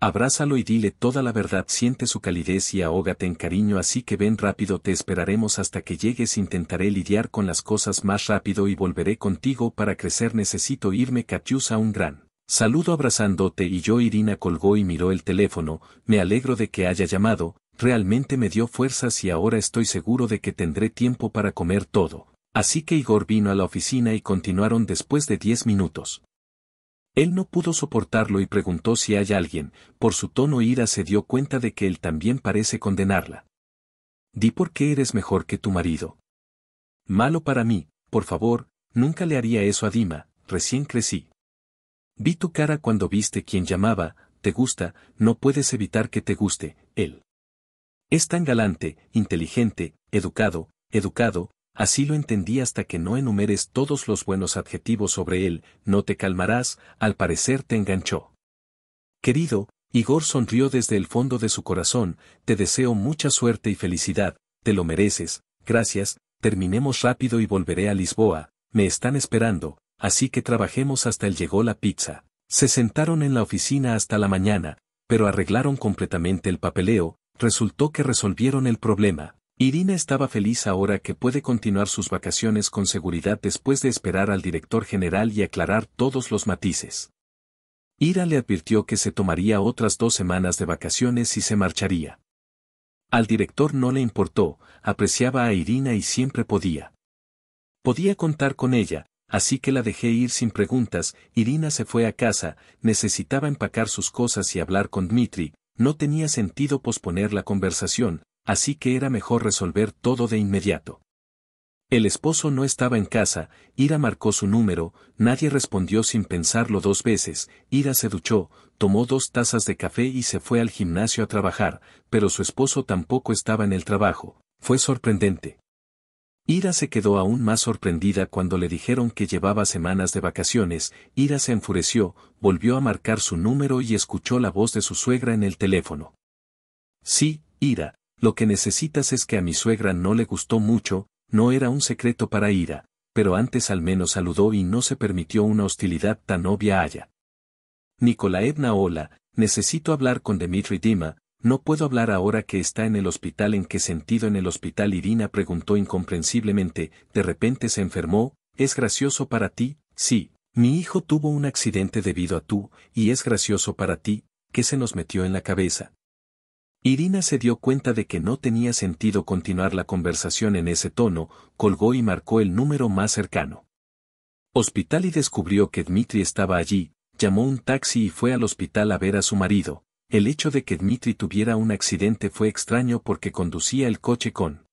Abrázalo y dile toda la verdad, siente su calidez y ahógate en cariño, así que ven rápido, te esperaremos hasta que llegues, intentaré lidiar con las cosas más rápido y volveré contigo para crecer, necesito irme, a un gran Saludo abrazándote y yo Irina colgó y miró el teléfono, me alegro de que haya llamado, realmente me dio fuerzas y ahora estoy seguro de que tendré tiempo para comer todo. Así que Igor vino a la oficina y continuaron después de diez minutos. Él no pudo soportarlo y preguntó si hay alguien, por su tono ira se dio cuenta de que él también parece condenarla. Di por qué eres mejor que tu marido. Malo para mí, por favor, nunca le haría eso a Dima, recién crecí. Vi tu cara cuando viste quien llamaba, te gusta, no puedes evitar que te guste, él. Es tan galante, inteligente, educado, educado, así lo entendí hasta que no enumeres todos los buenos adjetivos sobre él, no te calmarás, al parecer te enganchó. Querido, Igor sonrió desde el fondo de su corazón, te deseo mucha suerte y felicidad, te lo mereces, gracias, terminemos rápido y volveré a Lisboa, me están esperando, así que trabajemos hasta el llegó la pizza. Se sentaron en la oficina hasta la mañana, pero arreglaron completamente el papeleo, resultó que resolvieron el problema. Irina estaba feliz ahora que puede continuar sus vacaciones con seguridad después de esperar al director general y aclarar todos los matices. Ira le advirtió que se tomaría otras dos semanas de vacaciones y se marcharía. Al director no le importó, apreciaba a Irina y siempre podía. Podía contar con ella, así que la dejé ir sin preguntas, Irina se fue a casa, necesitaba empacar sus cosas y hablar con Dmitri, no tenía sentido posponer la conversación, así que era mejor resolver todo de inmediato. El esposo no estaba en casa, Ira marcó su número, nadie respondió sin pensarlo dos veces, Ira se duchó, tomó dos tazas de café y se fue al gimnasio a trabajar, pero su esposo tampoco estaba en el trabajo, fue sorprendente. Ira se quedó aún más sorprendida cuando le dijeron que llevaba semanas de vacaciones, Ira se enfureció, volvió a marcar su número y escuchó la voz de su suegra en el teléfono. Sí, Ira, lo que necesitas es que a mi suegra no le gustó mucho, no era un secreto para Ira, pero antes al menos saludó y no se permitió una hostilidad tan obvia a ella. Nikolaevna Hola, necesito hablar con Dmitri Dima, no puedo hablar ahora que está en el hospital. ¿En qué sentido en el hospital? Irina preguntó incomprensiblemente, de repente se enfermó, es gracioso para ti, sí, mi hijo tuvo un accidente debido a tú, y es gracioso para ti, que se nos metió en la cabeza. Irina se dio cuenta de que no tenía sentido continuar la conversación en ese tono, colgó y marcó el número más cercano. Hospital y descubrió que Dmitri estaba allí, llamó un taxi y fue al hospital a ver a su marido. El hecho de que Dmitri tuviera un accidente fue extraño porque conducía el coche con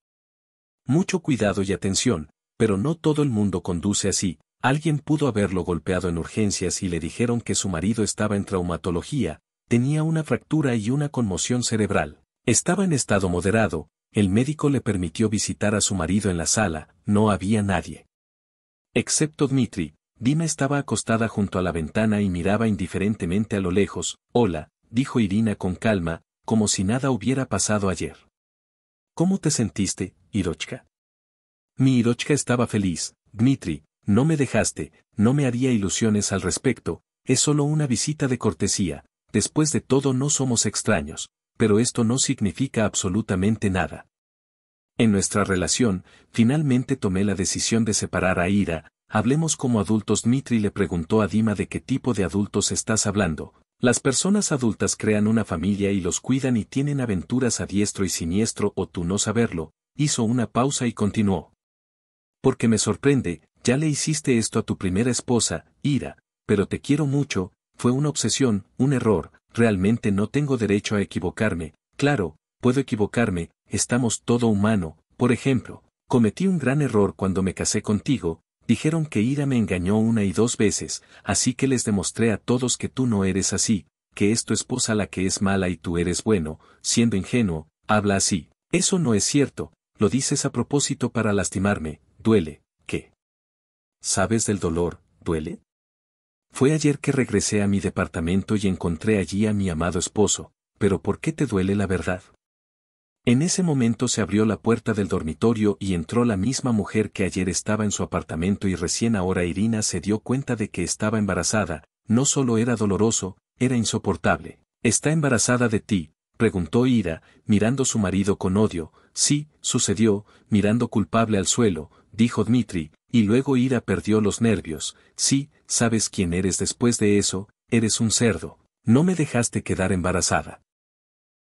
mucho cuidado y atención, pero no todo el mundo conduce así. Alguien pudo haberlo golpeado en urgencias y le dijeron que su marido estaba en traumatología, tenía una fractura y una conmoción cerebral. Estaba en estado moderado, el médico le permitió visitar a su marido en la sala, no había nadie. Excepto Dmitri, Dina estaba acostada junto a la ventana y miraba indiferentemente a lo lejos, hola, dijo Irina con calma, como si nada hubiera pasado ayer. ¿Cómo te sentiste, Irochka? Mi Irochka estaba feliz, Dmitri, no me dejaste, no me haría ilusiones al respecto, es solo una visita de cortesía, después de todo no somos extraños, pero esto no significa absolutamente nada. En nuestra relación, finalmente tomé la decisión de separar a Ira, hablemos como adultos. Dmitri le preguntó a Dima de qué tipo de adultos estás hablando, las personas adultas crean una familia y los cuidan y tienen aventuras a diestro y siniestro o tú no saberlo, hizo una pausa y continuó. Porque me sorprende, ya le hiciste esto a tu primera esposa, Ira, pero te quiero mucho, fue una obsesión, un error, realmente no tengo derecho a equivocarme, claro, puedo equivocarme, estamos todo humano, por ejemplo, cometí un gran error cuando me casé contigo, dijeron que Ira me engañó una y dos veces, así que les demostré a todos que tú no eres así, que es tu esposa la que es mala y tú eres bueno, siendo ingenuo, habla así. Eso no es cierto, lo dices a propósito para lastimarme, duele, ¿qué? ¿Sabes del dolor, duele? Fue ayer que regresé a mi departamento y encontré allí a mi amado esposo, pero ¿por qué te duele la verdad? En ese momento se abrió la puerta del dormitorio y entró la misma mujer que ayer estaba en su apartamento y recién ahora Irina se dio cuenta de que estaba embarazada, no solo era doloroso, era insoportable. ¿Está embarazada de ti? preguntó Ira, mirando su marido con odio. Sí, sucedió, mirando culpable al suelo, dijo Dmitri, y luego Ira perdió los nervios. Sí, sabes quién eres después de eso, eres un cerdo. No me dejaste quedar embarazada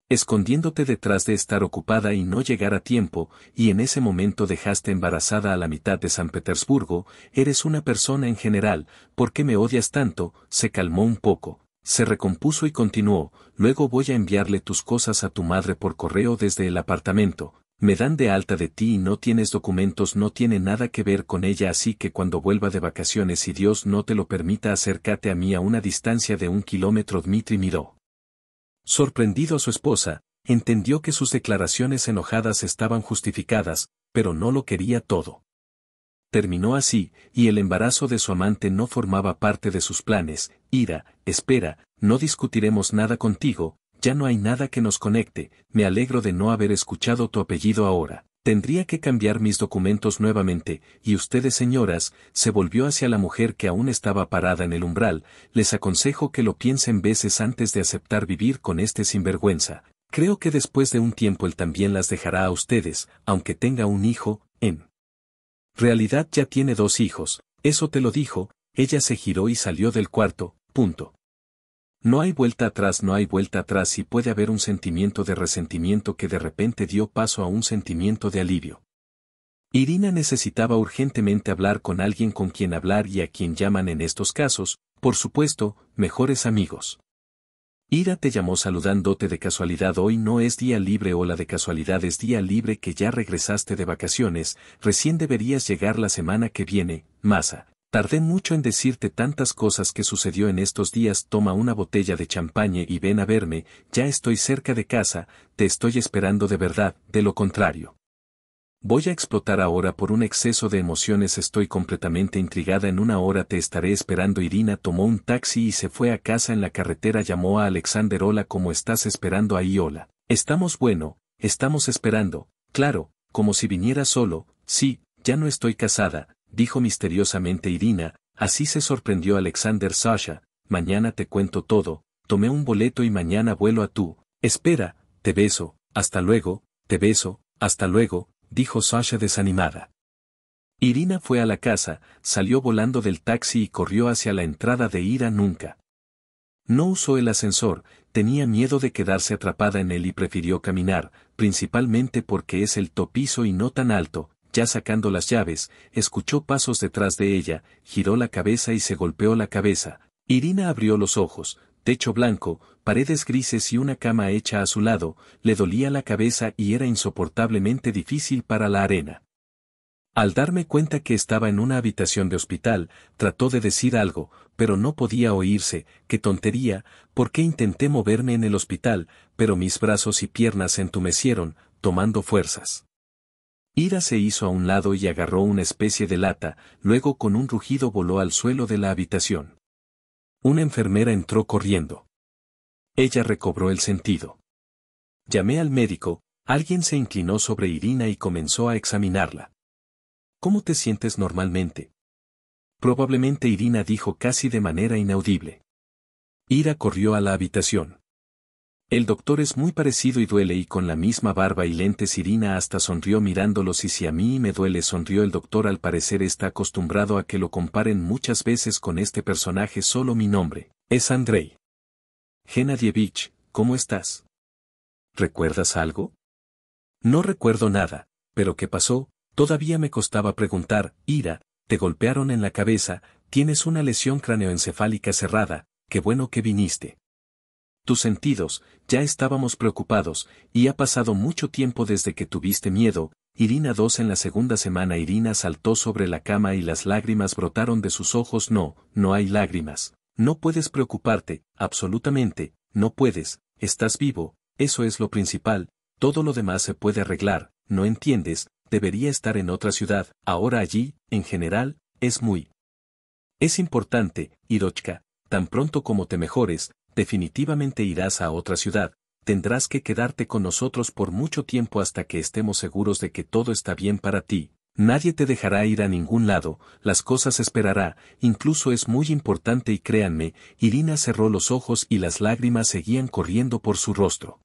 escondiéndote detrás de estar ocupada y no llegar a tiempo, y en ese momento dejaste embarazada a la mitad de San Petersburgo, eres una persona en general, ¿por qué me odias tanto? Se calmó un poco, se recompuso y continuó, luego voy a enviarle tus cosas a tu madre por correo desde el apartamento, me dan de alta de ti y no tienes documentos, no tiene nada que ver con ella, así que cuando vuelva de vacaciones y Dios no te lo permita acércate a mí a una distancia de un kilómetro. Dmitri miró Sorprendido a su esposa, entendió que sus declaraciones enojadas estaban justificadas, pero no lo quería todo. Terminó así, y el embarazo de su amante no formaba parte de sus planes, ira, espera, no discutiremos nada contigo, ya no hay nada que nos conecte, me alegro de no haber escuchado tu apellido ahora, Tendría que cambiar mis documentos nuevamente, y ustedes señoras, se volvió hacia la mujer que aún estaba parada en el umbral, les aconsejo que lo piensen veces antes de aceptar vivir con este sinvergüenza. Creo que después de un tiempo él también las dejará a ustedes, aunque tenga un hijo, en realidad ya tiene dos hijos, eso te lo dijo, ella se giró y salió del cuarto, punto. No hay vuelta atrás, no hay vuelta atrás y puede haber un sentimiento de resentimiento que de repente dio paso a un sentimiento de alivio. Irina necesitaba urgentemente hablar con alguien con quien hablar y a quien llaman en estos casos, por supuesto, mejores amigos. Ira te llamó saludándote de casualidad hoy no es día libre o la de casualidad es día libre que ya regresaste de vacaciones, recién deberías llegar la semana que viene, masa, Tardé mucho en decirte tantas cosas que sucedió en estos días. Toma una botella de champaña y ven a verme, ya estoy cerca de casa, te estoy esperando de verdad, de lo contrario. Voy a explotar ahora por un exceso de emociones. Estoy completamente intrigada. En una hora te estaré esperando. Irina tomó un taxi y se fue a casa en la carretera. Llamó a Alexander. Hola, ¿cómo estás esperando ahí? Hola. Estamos bueno, estamos esperando. Claro, como si viniera solo. Sí, ya no estoy casada, dijo misteriosamente Irina, así se sorprendió Alexander Sasha, mañana te cuento todo, tomé un boleto y mañana vuelo a tú, espera, te beso, hasta luego, te beso, hasta luego, dijo Sasha desanimada. Irina fue a la casa, salió volando del taxi y corrió hacia la entrada de Ira Nunca. No usó el ascensor, tenía miedo de quedarse atrapada en él y prefirió caminar, principalmente porque es el topizo y no tan alto, ya sacando las llaves, escuchó pasos detrás de ella, giró la cabeza y se golpeó la cabeza. Irina abrió los ojos, techo blanco, paredes grises y una cama hecha a su lado, le dolía la cabeza y era insoportablemente difícil para la arena. Al darme cuenta que estaba en una habitación de hospital, trató de decir algo, pero no podía oírse, qué tontería, porque intenté moverme en el hospital, pero mis brazos y piernas se entumecieron, tomando fuerzas. Ira se hizo a un lado y agarró una especie de lata, luego con un rugido voló al suelo de la habitación. Una enfermera entró corriendo. Ella recobró el sentido. Llamé al médico, alguien se inclinó sobre Irina y comenzó a examinarla. ¿Cómo te sientes normalmente? Probablemente Irina dijo casi de manera inaudible. Ira corrió a la habitación. El doctor es muy parecido y duele y con la misma barba y lentes Irina hasta sonrió mirándolos y si a mí me duele sonrió el doctor al parecer está acostumbrado a que lo comparen muchas veces con este personaje solo mi nombre, es Andrei. Genadievich, ¿cómo estás? ¿Recuerdas algo? No recuerdo nada, pero ¿qué pasó? Todavía me costaba preguntar, Ira, te golpearon en la cabeza, tienes una lesión cráneoencefálica cerrada, qué bueno que viniste tus sentidos, ya estábamos preocupados, y ha pasado mucho tiempo desde que tuviste miedo. Irina 2 En la segunda semana Irina saltó sobre la cama y las lágrimas brotaron de sus ojos. No, no hay lágrimas. No puedes preocuparte, absolutamente, no puedes, estás vivo, eso es lo principal, todo lo demás se puede arreglar, no entiendes, debería estar en otra ciudad, ahora allí, en general, es muy. Es importante, Irochka, tan pronto como te mejores, definitivamente irás a otra ciudad, tendrás que quedarte con nosotros por mucho tiempo hasta que estemos seguros de que todo está bien para ti. Nadie te dejará ir a ningún lado, las cosas esperará, incluso es muy importante y créanme, Irina cerró los ojos y las lágrimas seguían corriendo por su rostro.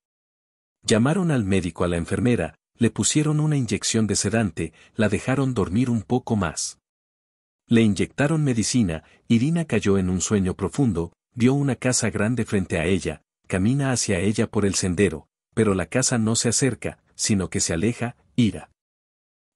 Llamaron al médico a la enfermera, le pusieron una inyección de sedante, la dejaron dormir un poco más. Le inyectaron medicina, Irina cayó en un sueño profundo, Vio una casa grande frente a ella, camina hacia ella por el sendero, pero la casa no se acerca, sino que se aleja, ira.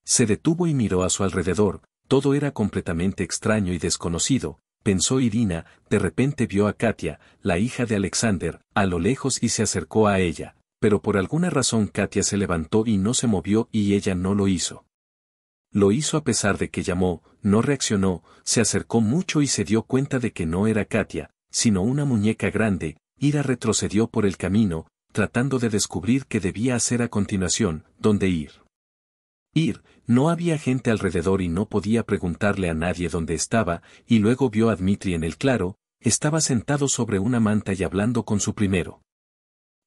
Se detuvo y miró a su alrededor, todo era completamente extraño y desconocido, pensó Irina, de repente vio a Katia, la hija de Alexander, a lo lejos y se acercó a ella, pero por alguna razón Katia se levantó y no se movió y ella no lo hizo. Lo hizo a pesar de que llamó, no reaccionó, se acercó mucho y se dio cuenta de que no era Katia, sino una muñeca grande, Ira retrocedió por el camino, tratando de descubrir qué debía hacer a continuación, dónde ir. Ir, no había gente alrededor y no podía preguntarle a nadie dónde estaba, y luego vio a Dmitri en el claro, estaba sentado sobre una manta y hablando con su primero.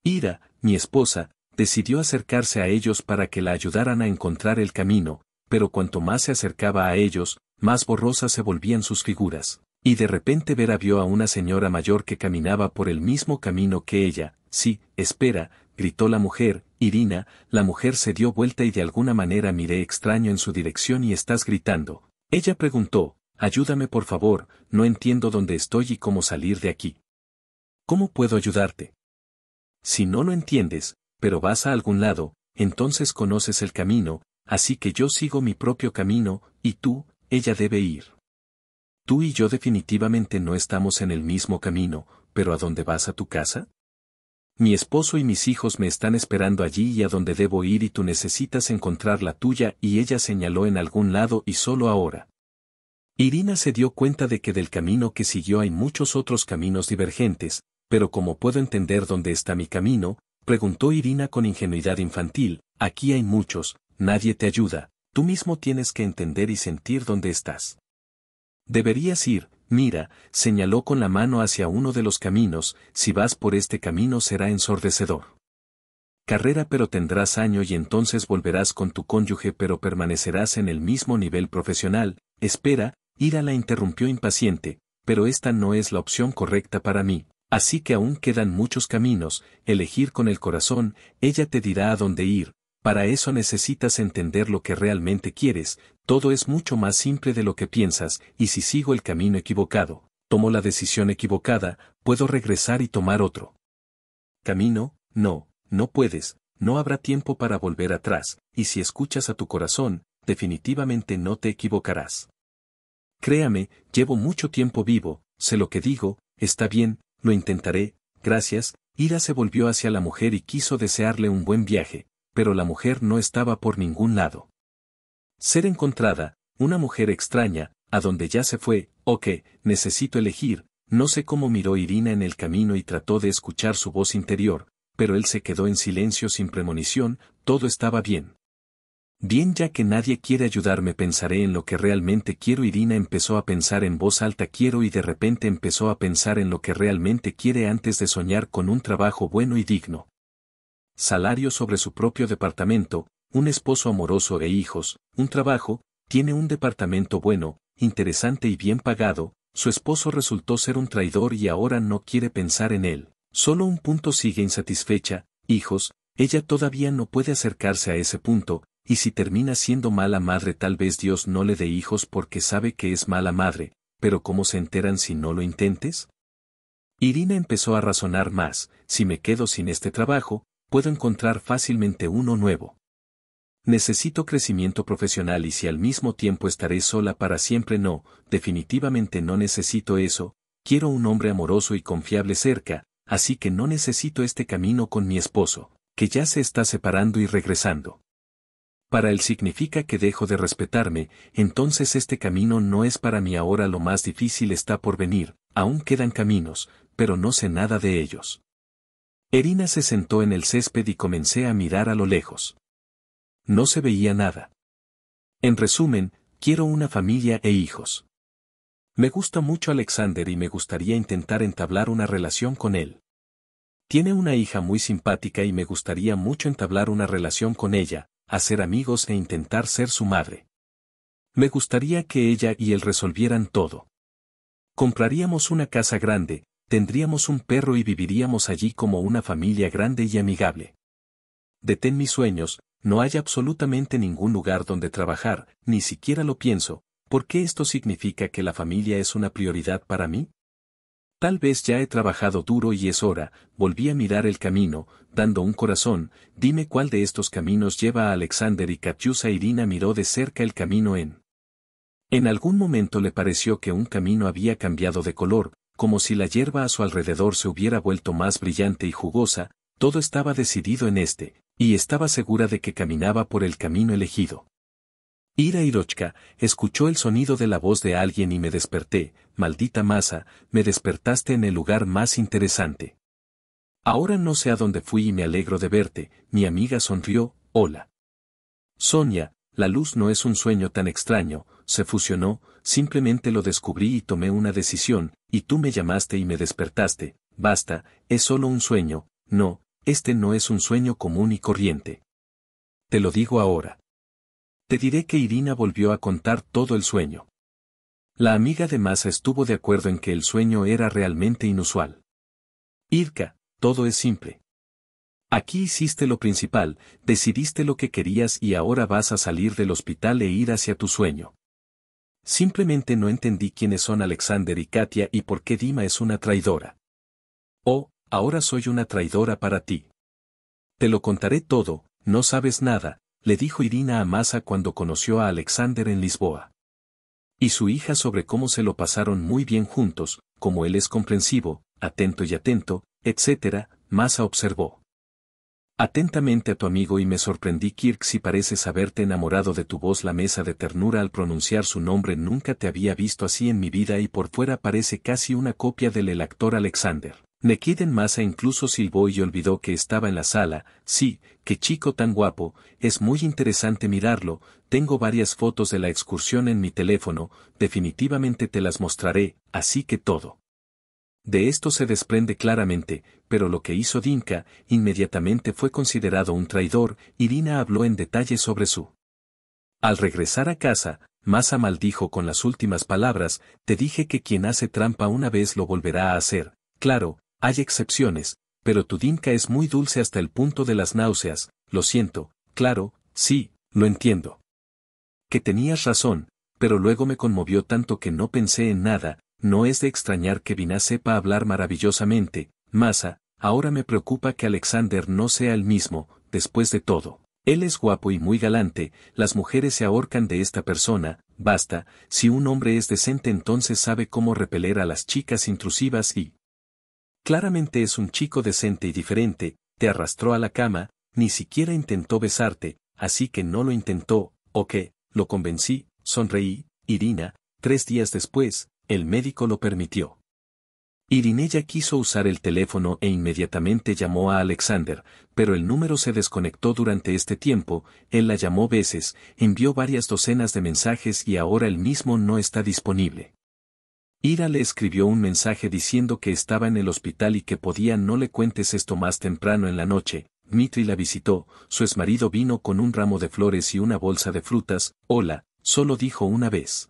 Ira, mi esposa, decidió acercarse a ellos para que la ayudaran a encontrar el camino, pero cuanto más se acercaba a ellos, más borrosas se volvían sus figuras. Y de repente Vera vio a una señora mayor que caminaba por el mismo camino que ella. Sí, espera, gritó la mujer, Irina, la mujer se dio vuelta y de alguna manera miré extraño en su dirección y estás gritando. Ella preguntó, ayúdame por favor, no entiendo dónde estoy y cómo salir de aquí. ¿Cómo puedo ayudarte? Si no lo entiendes, pero vas a algún lado, entonces conoces el camino, así que yo sigo mi propio camino, y tú, ella debe ir. Tú y yo definitivamente no estamos en el mismo camino, pero ¿a dónde vas a tu casa? Mi esposo y mis hijos me están esperando allí y a dónde debo ir y tú necesitas encontrar la tuya y ella señaló en algún lado y solo ahora. Irina se dio cuenta de que del camino que siguió hay muchos otros caminos divergentes, pero como puedo entender dónde está mi camino, preguntó Irina con ingenuidad infantil, aquí hay muchos, nadie te ayuda, tú mismo tienes que entender y sentir dónde estás. Deberías ir, mira, señaló con la mano hacia uno de los caminos, si vas por este camino será ensordecedor. Carrera pero tendrás año y entonces volverás con tu cónyuge pero permanecerás en el mismo nivel profesional, espera, Ira la interrumpió impaciente, pero esta no es la opción correcta para mí, así que aún quedan muchos caminos, elegir con el corazón, ella te dirá a dónde ir, para eso necesitas entender lo que realmente quieres, todo es mucho más simple de lo que piensas, y si sigo el camino equivocado, tomo la decisión equivocada, puedo regresar y tomar otro. Camino, no, no puedes, no habrá tiempo para volver atrás, y si escuchas a tu corazón, definitivamente no te equivocarás. Créame, llevo mucho tiempo vivo, sé lo que digo, está bien, lo intentaré, gracias, Ira se volvió hacia la mujer y quiso desearle un buen viaje, pero la mujer no estaba por ningún lado. Ser encontrada, una mujer extraña, a donde ya se fue, o que, necesito elegir, no sé cómo miró Irina en el camino y trató de escuchar su voz interior, pero él se quedó en silencio sin premonición, todo estaba bien. Bien ya que nadie quiere ayudarme pensaré en lo que realmente quiero Irina empezó a pensar en voz alta quiero y de repente empezó a pensar en lo que realmente quiere antes de soñar con un trabajo bueno y digno. Salario sobre su propio departamento, un esposo amoroso e hijos, un trabajo, tiene un departamento bueno, interesante y bien pagado, su esposo resultó ser un traidor y ahora no quiere pensar en él. Solo un punto sigue insatisfecha, hijos, ella todavía no puede acercarse a ese punto, y si termina siendo mala madre tal vez Dios no le dé hijos porque sabe que es mala madre, pero ¿cómo se enteran si no lo intentes? Irina empezó a razonar más, si me quedo sin este trabajo, puedo encontrar fácilmente uno nuevo necesito crecimiento profesional y si al mismo tiempo estaré sola para siempre no, definitivamente no necesito eso, quiero un hombre amoroso y confiable cerca, así que no necesito este camino con mi esposo, que ya se está separando y regresando. Para él significa que dejo de respetarme, entonces este camino no es para mí ahora lo más difícil está por venir, aún quedan caminos, pero no sé nada de ellos. Erina se sentó en el césped y comencé a mirar a lo lejos. No se veía nada. En resumen, quiero una familia e hijos. Me gusta mucho Alexander y me gustaría intentar entablar una relación con él. Tiene una hija muy simpática y me gustaría mucho entablar una relación con ella, hacer amigos e intentar ser su madre. Me gustaría que ella y él resolvieran todo. Compraríamos una casa grande, tendríamos un perro y viviríamos allí como una familia grande y amigable. Detén mis sueños, no hay absolutamente ningún lugar donde trabajar, ni siquiera lo pienso, ¿por qué esto significa que la familia es una prioridad para mí? Tal vez ya he trabajado duro y es hora, volví a mirar el camino, dando un corazón, dime cuál de estos caminos lleva a Alexander y Katyusa Irina miró de cerca el camino en. En algún momento le pareció que un camino había cambiado de color, como si la hierba a su alrededor se hubiera vuelto más brillante y jugosa, todo estaba decidido en este, y estaba segura de que caminaba por el camino elegido. Ira Irochka escuchó el sonido de la voz de alguien y me desperté, maldita masa, me despertaste en el lugar más interesante. Ahora no sé a dónde fui y me alegro de verte, mi amiga sonrió, hola. Sonia, la luz no es un sueño tan extraño, se fusionó, simplemente lo descubrí y tomé una decisión, y tú me llamaste y me despertaste, basta, es solo un sueño, no, este no es un sueño común y corriente. Te lo digo ahora. Te diré que Irina volvió a contar todo el sueño. La amiga de Masa estuvo de acuerdo en que el sueño era realmente inusual. Irka, todo es simple. Aquí hiciste lo principal, decidiste lo que querías y ahora vas a salir del hospital e ir hacia tu sueño. Simplemente no entendí quiénes son Alexander y Katia y por qué Dima es una traidora. Oh, ahora soy una traidora para ti. Te lo contaré todo, no sabes nada, le dijo Irina a Masa cuando conoció a Alexander en Lisboa. Y su hija sobre cómo se lo pasaron muy bien juntos, como él es comprensivo, atento y atento, etc., Masa observó. Atentamente a tu amigo y me sorprendí Kirk si pareces haberte enamorado de tu voz la mesa de ternura al pronunciar su nombre nunca te había visto así en mi vida y por fuera parece casi una copia del actor Alexander. Nekiden masa e incluso silbó y olvidó que estaba en la sala, sí, qué chico tan guapo, es muy interesante mirarlo, tengo varias fotos de la excursión en mi teléfono, definitivamente te las mostraré, así que todo. De esto se desprende claramente, pero lo que hizo Dinka, inmediatamente fue considerado un traidor, Irina habló en detalle sobre su. Al regresar a casa, Masa maldijo con las últimas palabras, te dije que quien hace trampa una vez lo volverá a hacer, Claro, hay excepciones, pero tu dinka es muy dulce hasta el punto de las náuseas, lo siento, claro, sí, lo entiendo. Que tenías razón, pero luego me conmovió tanto que no pensé en nada, no es de extrañar que Vina sepa hablar maravillosamente, Masa, ahora me preocupa que Alexander no sea el mismo, después de todo. Él es guapo y muy galante, las mujeres se ahorcan de esta persona, basta, si un hombre es decente entonces sabe cómo repeler a las chicas intrusivas y, Claramente es un chico decente y diferente, te arrastró a la cama, ni siquiera intentó besarte, así que no lo intentó, o que, lo convencí, sonreí, Irina, tres días después, el médico lo permitió. Irinella quiso usar el teléfono e inmediatamente llamó a Alexander, pero el número se desconectó durante este tiempo, él la llamó veces, envió varias docenas de mensajes y ahora el mismo no está disponible. Ira le escribió un mensaje diciendo que estaba en el hospital y que podía no le cuentes esto más temprano en la noche. Dmitri la visitó, su exmarido vino con un ramo de flores y una bolsa de frutas, hola, solo dijo una vez.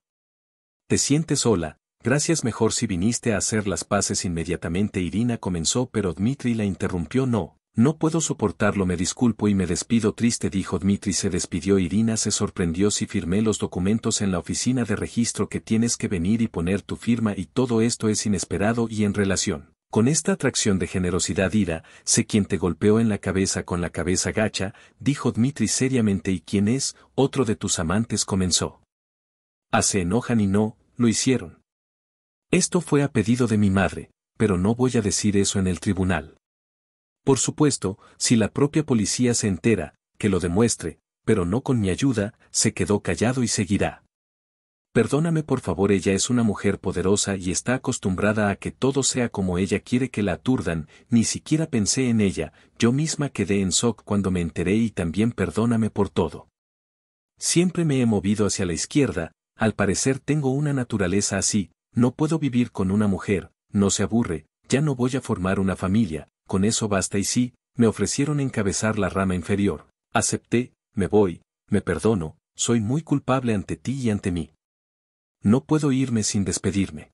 ¿Te sientes sola? Gracias mejor si viniste a hacer las paces inmediatamente Irina comenzó pero Dmitri la interrumpió no, no puedo soportarlo, me disculpo y me despido triste, dijo Dmitri. Se despidió Irina, se sorprendió si firmé los documentos en la oficina de registro que tienes que venir y poner tu firma y todo esto es inesperado y en relación. Con esta atracción de generosidad ira, sé quien te golpeó en la cabeza con la cabeza gacha, dijo Dmitri seriamente y quién es, otro de tus amantes comenzó. Ah, se enojan y no, lo hicieron. Esto fue a pedido de mi madre, pero no voy a decir eso en el tribunal. Por supuesto, si la propia policía se entera, que lo demuestre, pero no con mi ayuda, se quedó callado y seguirá. Perdóname por favor, ella es una mujer poderosa y está acostumbrada a que todo sea como ella quiere que la aturdan, ni siquiera pensé en ella, yo misma quedé en SOC cuando me enteré y también perdóname por todo. Siempre me he movido hacia la izquierda, al parecer tengo una naturaleza así, no puedo vivir con una mujer, no se aburre, ya no voy a formar una familia, con eso basta y sí, me ofrecieron encabezar la rama inferior, acepté, me voy, me perdono, soy muy culpable ante ti y ante mí. No puedo irme sin despedirme.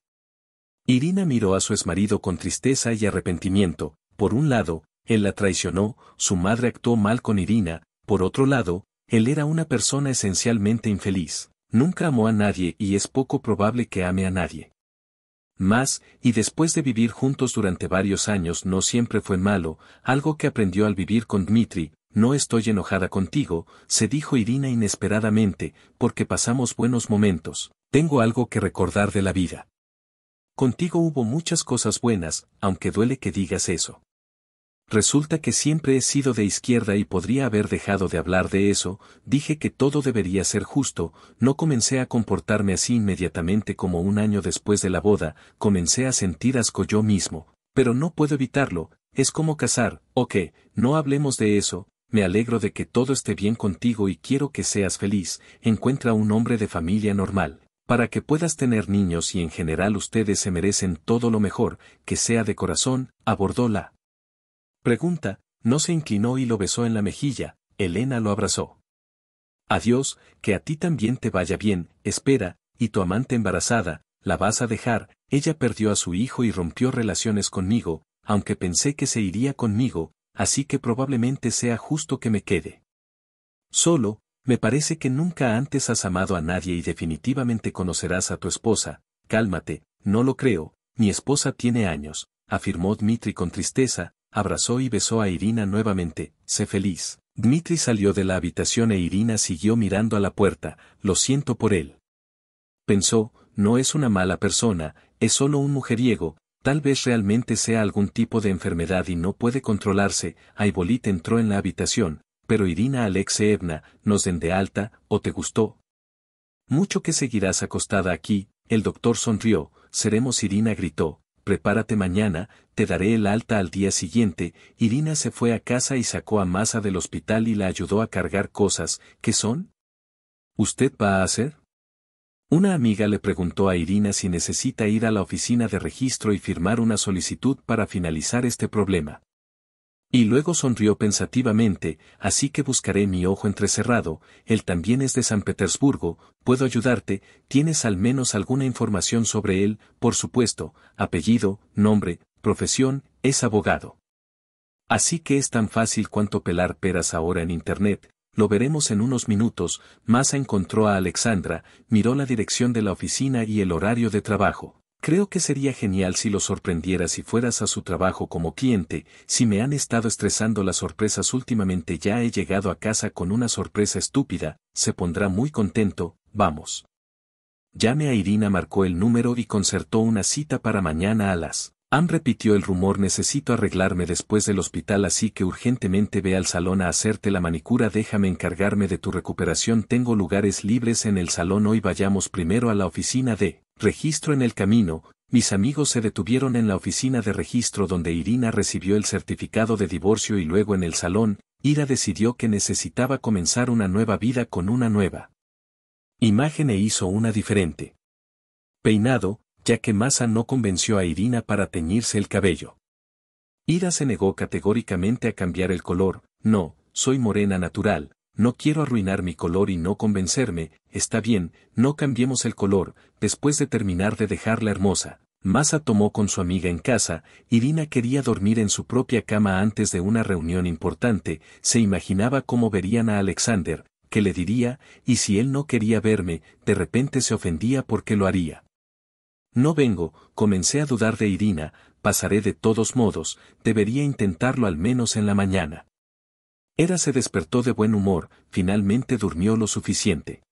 Irina miró a su exmarido con tristeza y arrepentimiento, por un lado, él la traicionó, su madre actuó mal con Irina, por otro lado, él era una persona esencialmente infeliz, nunca amó a nadie y es poco probable que ame a nadie. Más, y después de vivir juntos durante varios años no siempre fue malo, algo que aprendió al vivir con Dmitri, no estoy enojada contigo, se dijo Irina inesperadamente, porque pasamos buenos momentos, tengo algo que recordar de la vida. Contigo hubo muchas cosas buenas, aunque duele que digas eso. Resulta que siempre he sido de izquierda y podría haber dejado de hablar de eso, dije que todo debería ser justo, no comencé a comportarme así inmediatamente como un año después de la boda, comencé a sentir asco yo mismo, pero no puedo evitarlo, es como casar, ok, no hablemos de eso, me alegro de que todo esté bien contigo y quiero que seas feliz, encuentra un hombre de familia normal, para que puedas tener niños y en general ustedes se merecen todo lo mejor, que sea de corazón, abordó la Pregunta, no se inclinó y lo besó en la mejilla, Elena lo abrazó. Adiós, que a ti también te vaya bien, espera, y tu amante embarazada, la vas a dejar, ella perdió a su hijo y rompió relaciones conmigo, aunque pensé que se iría conmigo, así que probablemente sea justo que me quede. Solo, me parece que nunca antes has amado a nadie y definitivamente conocerás a tu esposa, cálmate, no lo creo, mi esposa tiene años, afirmó Dmitri con tristeza, abrazó y besó a Irina nuevamente, sé feliz. Dmitri salió de la habitación e Irina siguió mirando a la puerta, lo siento por él. Pensó, no es una mala persona, es solo un mujeriego, tal vez realmente sea algún tipo de enfermedad y no puede controlarse, Aibolit entró en la habitación, pero Irina Alexeevna, nos den de alta, o te gustó. Mucho que seguirás acostada aquí, el doctor sonrió, seremos Irina gritó, prepárate mañana, te daré el alta al día siguiente, Irina se fue a casa y sacó a Masa del hospital y la ayudó a cargar cosas, ¿qué son? ¿Usted va a hacer? Una amiga le preguntó a Irina si necesita ir a la oficina de registro y firmar una solicitud para finalizar este problema. Y luego sonrió pensativamente, así que buscaré mi ojo entrecerrado, él también es de San Petersburgo, puedo ayudarte, tienes al menos alguna información sobre él, por supuesto, apellido, nombre, profesión, es abogado. Así que es tan fácil cuanto pelar peras ahora en Internet, lo veremos en unos minutos, Massa encontró a Alexandra, miró la dirección de la oficina y el horario de trabajo. Creo que sería genial si lo sorprendieras y fueras a su trabajo como cliente, si me han estado estresando las sorpresas últimamente ya he llegado a casa con una sorpresa estúpida, se pondrá muy contento, vamos. Llame a Irina marcó el número y concertó una cita para mañana a las. Am repitió el rumor necesito arreglarme después del hospital así que urgentemente ve al salón a hacerte la manicura déjame encargarme de tu recuperación tengo lugares libres en el salón hoy vayamos primero a la oficina de Registro en el camino, mis amigos se detuvieron en la oficina de registro donde Irina recibió el certificado de divorcio y luego en el salón, Ira decidió que necesitaba comenzar una nueva vida con una nueva imagen e hizo una diferente. Peinado, ya que Masa no convenció a Irina para teñirse el cabello. Ira se negó categóricamente a cambiar el color, no, soy morena natural, no quiero arruinar mi color y no convencerme, está bien, no cambiemos el color, después de terminar de dejarla hermosa. Masa tomó con su amiga en casa, Irina quería dormir en su propia cama antes de una reunión importante, se imaginaba cómo verían a Alexander, qué le diría, y si él no quería verme, de repente se ofendía porque lo haría. No vengo, comencé a dudar de Irina, pasaré de todos modos, debería intentarlo al menos en la mañana. Era se despertó de buen humor, finalmente durmió lo suficiente.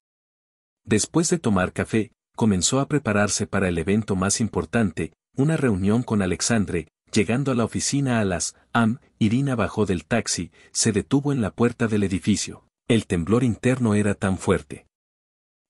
Después de tomar café, comenzó a prepararse para el evento más importante, una reunión con Alexandre, llegando a la oficina a las AM, Irina bajó del taxi, se detuvo en la puerta del edificio. El temblor interno era tan fuerte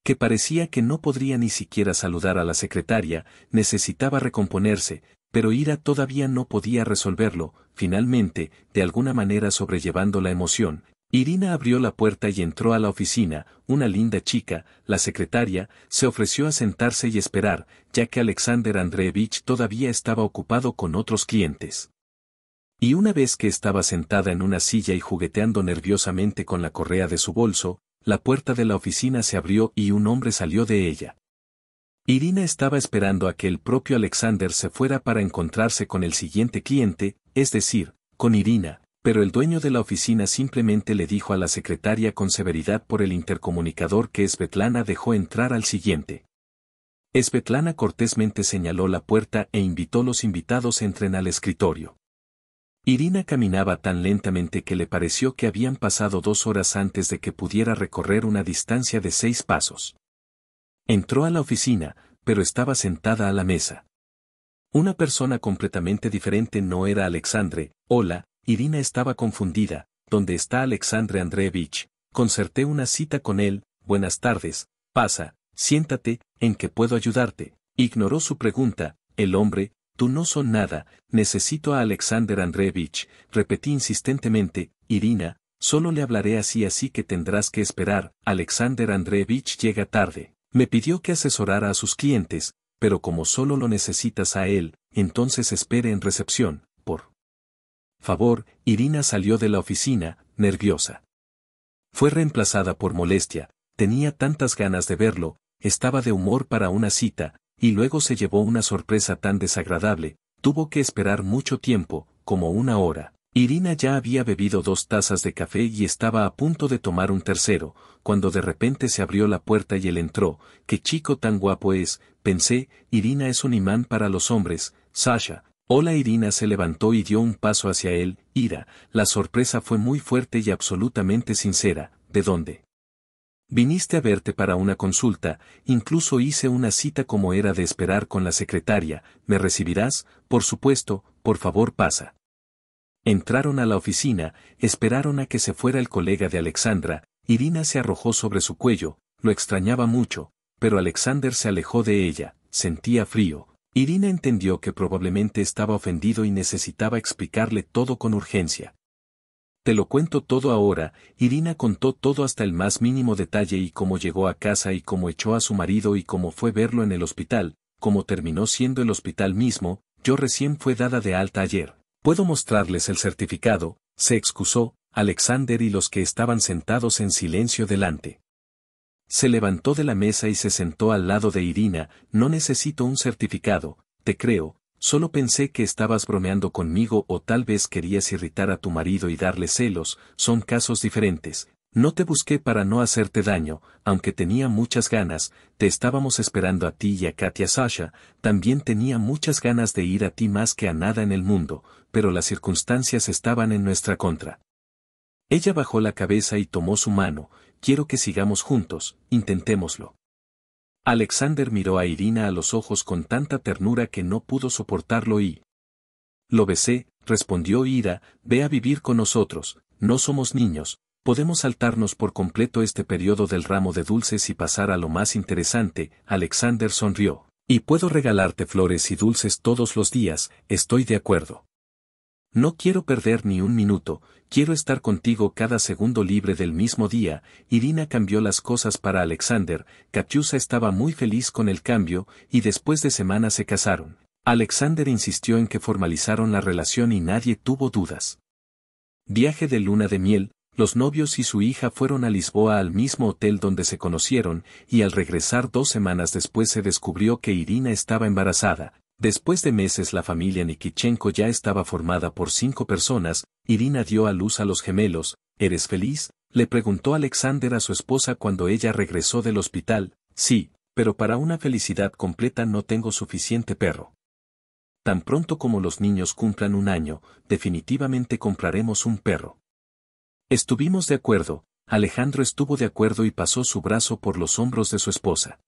que parecía que no podría ni siquiera saludar a la secretaria, necesitaba recomponerse, pero Ira todavía no podía resolverlo, finalmente, de alguna manera sobrellevando la emoción, Irina abrió la puerta y entró a la oficina, una linda chica, la secretaria, se ofreció a sentarse y esperar, ya que Alexander Andreevich todavía estaba ocupado con otros clientes. Y una vez que estaba sentada en una silla y jugueteando nerviosamente con la correa de su bolso, la puerta de la oficina se abrió y un hombre salió de ella. Irina estaba esperando a que el propio Alexander se fuera para encontrarse con el siguiente cliente, es decir, con Irina, pero el dueño de la oficina simplemente le dijo a la secretaria con severidad por el intercomunicador que Svetlana dejó entrar al siguiente. Svetlana cortésmente señaló la puerta e invitó los invitados entren al escritorio. Irina caminaba tan lentamente que le pareció que habían pasado dos horas antes de que pudiera recorrer una distancia de seis pasos. Entró a la oficina, pero estaba sentada a la mesa. Una persona completamente diferente no era Alexandre, hola, Irina estaba confundida, ¿dónde está Alexandre Andreevich? Concerté una cita con él, buenas tardes, pasa, siéntate, ¿en qué puedo ayudarte? Ignoró su pregunta, el hombre, tú no son nada, necesito a Alexandre Andreevich, repetí insistentemente, Irina, solo le hablaré así así que tendrás que esperar, Alexander Andreevich llega tarde. Me pidió que asesorara a sus clientes, pero como solo lo necesitas a él, entonces espere en recepción, por favor, Irina salió de la oficina, nerviosa. Fue reemplazada por molestia, tenía tantas ganas de verlo, estaba de humor para una cita, y luego se llevó una sorpresa tan desagradable, tuvo que esperar mucho tiempo, como una hora. Irina ya había bebido dos tazas de café y estaba a punto de tomar un tercero, cuando de repente se abrió la puerta y él entró. ¡Qué chico tan guapo es! Pensé, Irina es un imán para los hombres, Sasha. Hola Irina se levantó y dio un paso hacia él, Ira, la sorpresa fue muy fuerte y absolutamente sincera, ¿de dónde? Viniste a verte para una consulta, incluso hice una cita como era de esperar con la secretaria, ¿me recibirás? Por supuesto, por favor pasa. Entraron a la oficina, esperaron a que se fuera el colega de Alexandra, Irina se arrojó sobre su cuello, lo extrañaba mucho, pero Alexander se alejó de ella, sentía frío. Irina entendió que probablemente estaba ofendido y necesitaba explicarle todo con urgencia. Te lo cuento todo ahora, Irina contó todo hasta el más mínimo detalle y cómo llegó a casa y cómo echó a su marido y cómo fue verlo en el hospital, cómo terminó siendo el hospital mismo, yo recién fue dada de alta ayer, Puedo mostrarles el certificado, se excusó, Alexander y los que estaban sentados en silencio delante. Se levantó de la mesa y se sentó al lado de Irina, no necesito un certificado, te creo, solo pensé que estabas bromeando conmigo o tal vez querías irritar a tu marido y darle celos, son casos diferentes, no te busqué para no hacerte daño, aunque tenía muchas ganas, te estábamos esperando a ti y a Katia Sasha, también tenía muchas ganas de ir a ti más que a nada en el mundo, pero las circunstancias estaban en nuestra contra. Ella bajó la cabeza y tomó su mano, quiero que sigamos juntos, intentémoslo. Alexander miró a Irina a los ojos con tanta ternura que no pudo soportarlo y... Lo besé, respondió Ira, ve a vivir con nosotros, no somos niños, podemos saltarnos por completo este periodo del ramo de dulces y pasar a lo más interesante, Alexander sonrió. Y puedo regalarte flores y dulces todos los días, estoy de acuerdo. No quiero perder ni un minuto, quiero estar contigo cada segundo libre del mismo día, Irina cambió las cosas para Alexander, Katyusha estaba muy feliz con el cambio, y después de semanas se casaron. Alexander insistió en que formalizaron la relación y nadie tuvo dudas. Viaje de luna de miel, los novios y su hija fueron a Lisboa al mismo hotel donde se conocieron, y al regresar dos semanas después se descubrió que Irina estaba embarazada. Después de meses la familia Nikichenko ya estaba formada por cinco personas, Irina dio a luz a los gemelos, ¿eres feliz? le preguntó Alexander a su esposa cuando ella regresó del hospital, sí, pero para una felicidad completa no tengo suficiente perro. Tan pronto como los niños cumplan un año, definitivamente compraremos un perro. Estuvimos de acuerdo, Alejandro estuvo de acuerdo y pasó su brazo por los hombros de su esposa.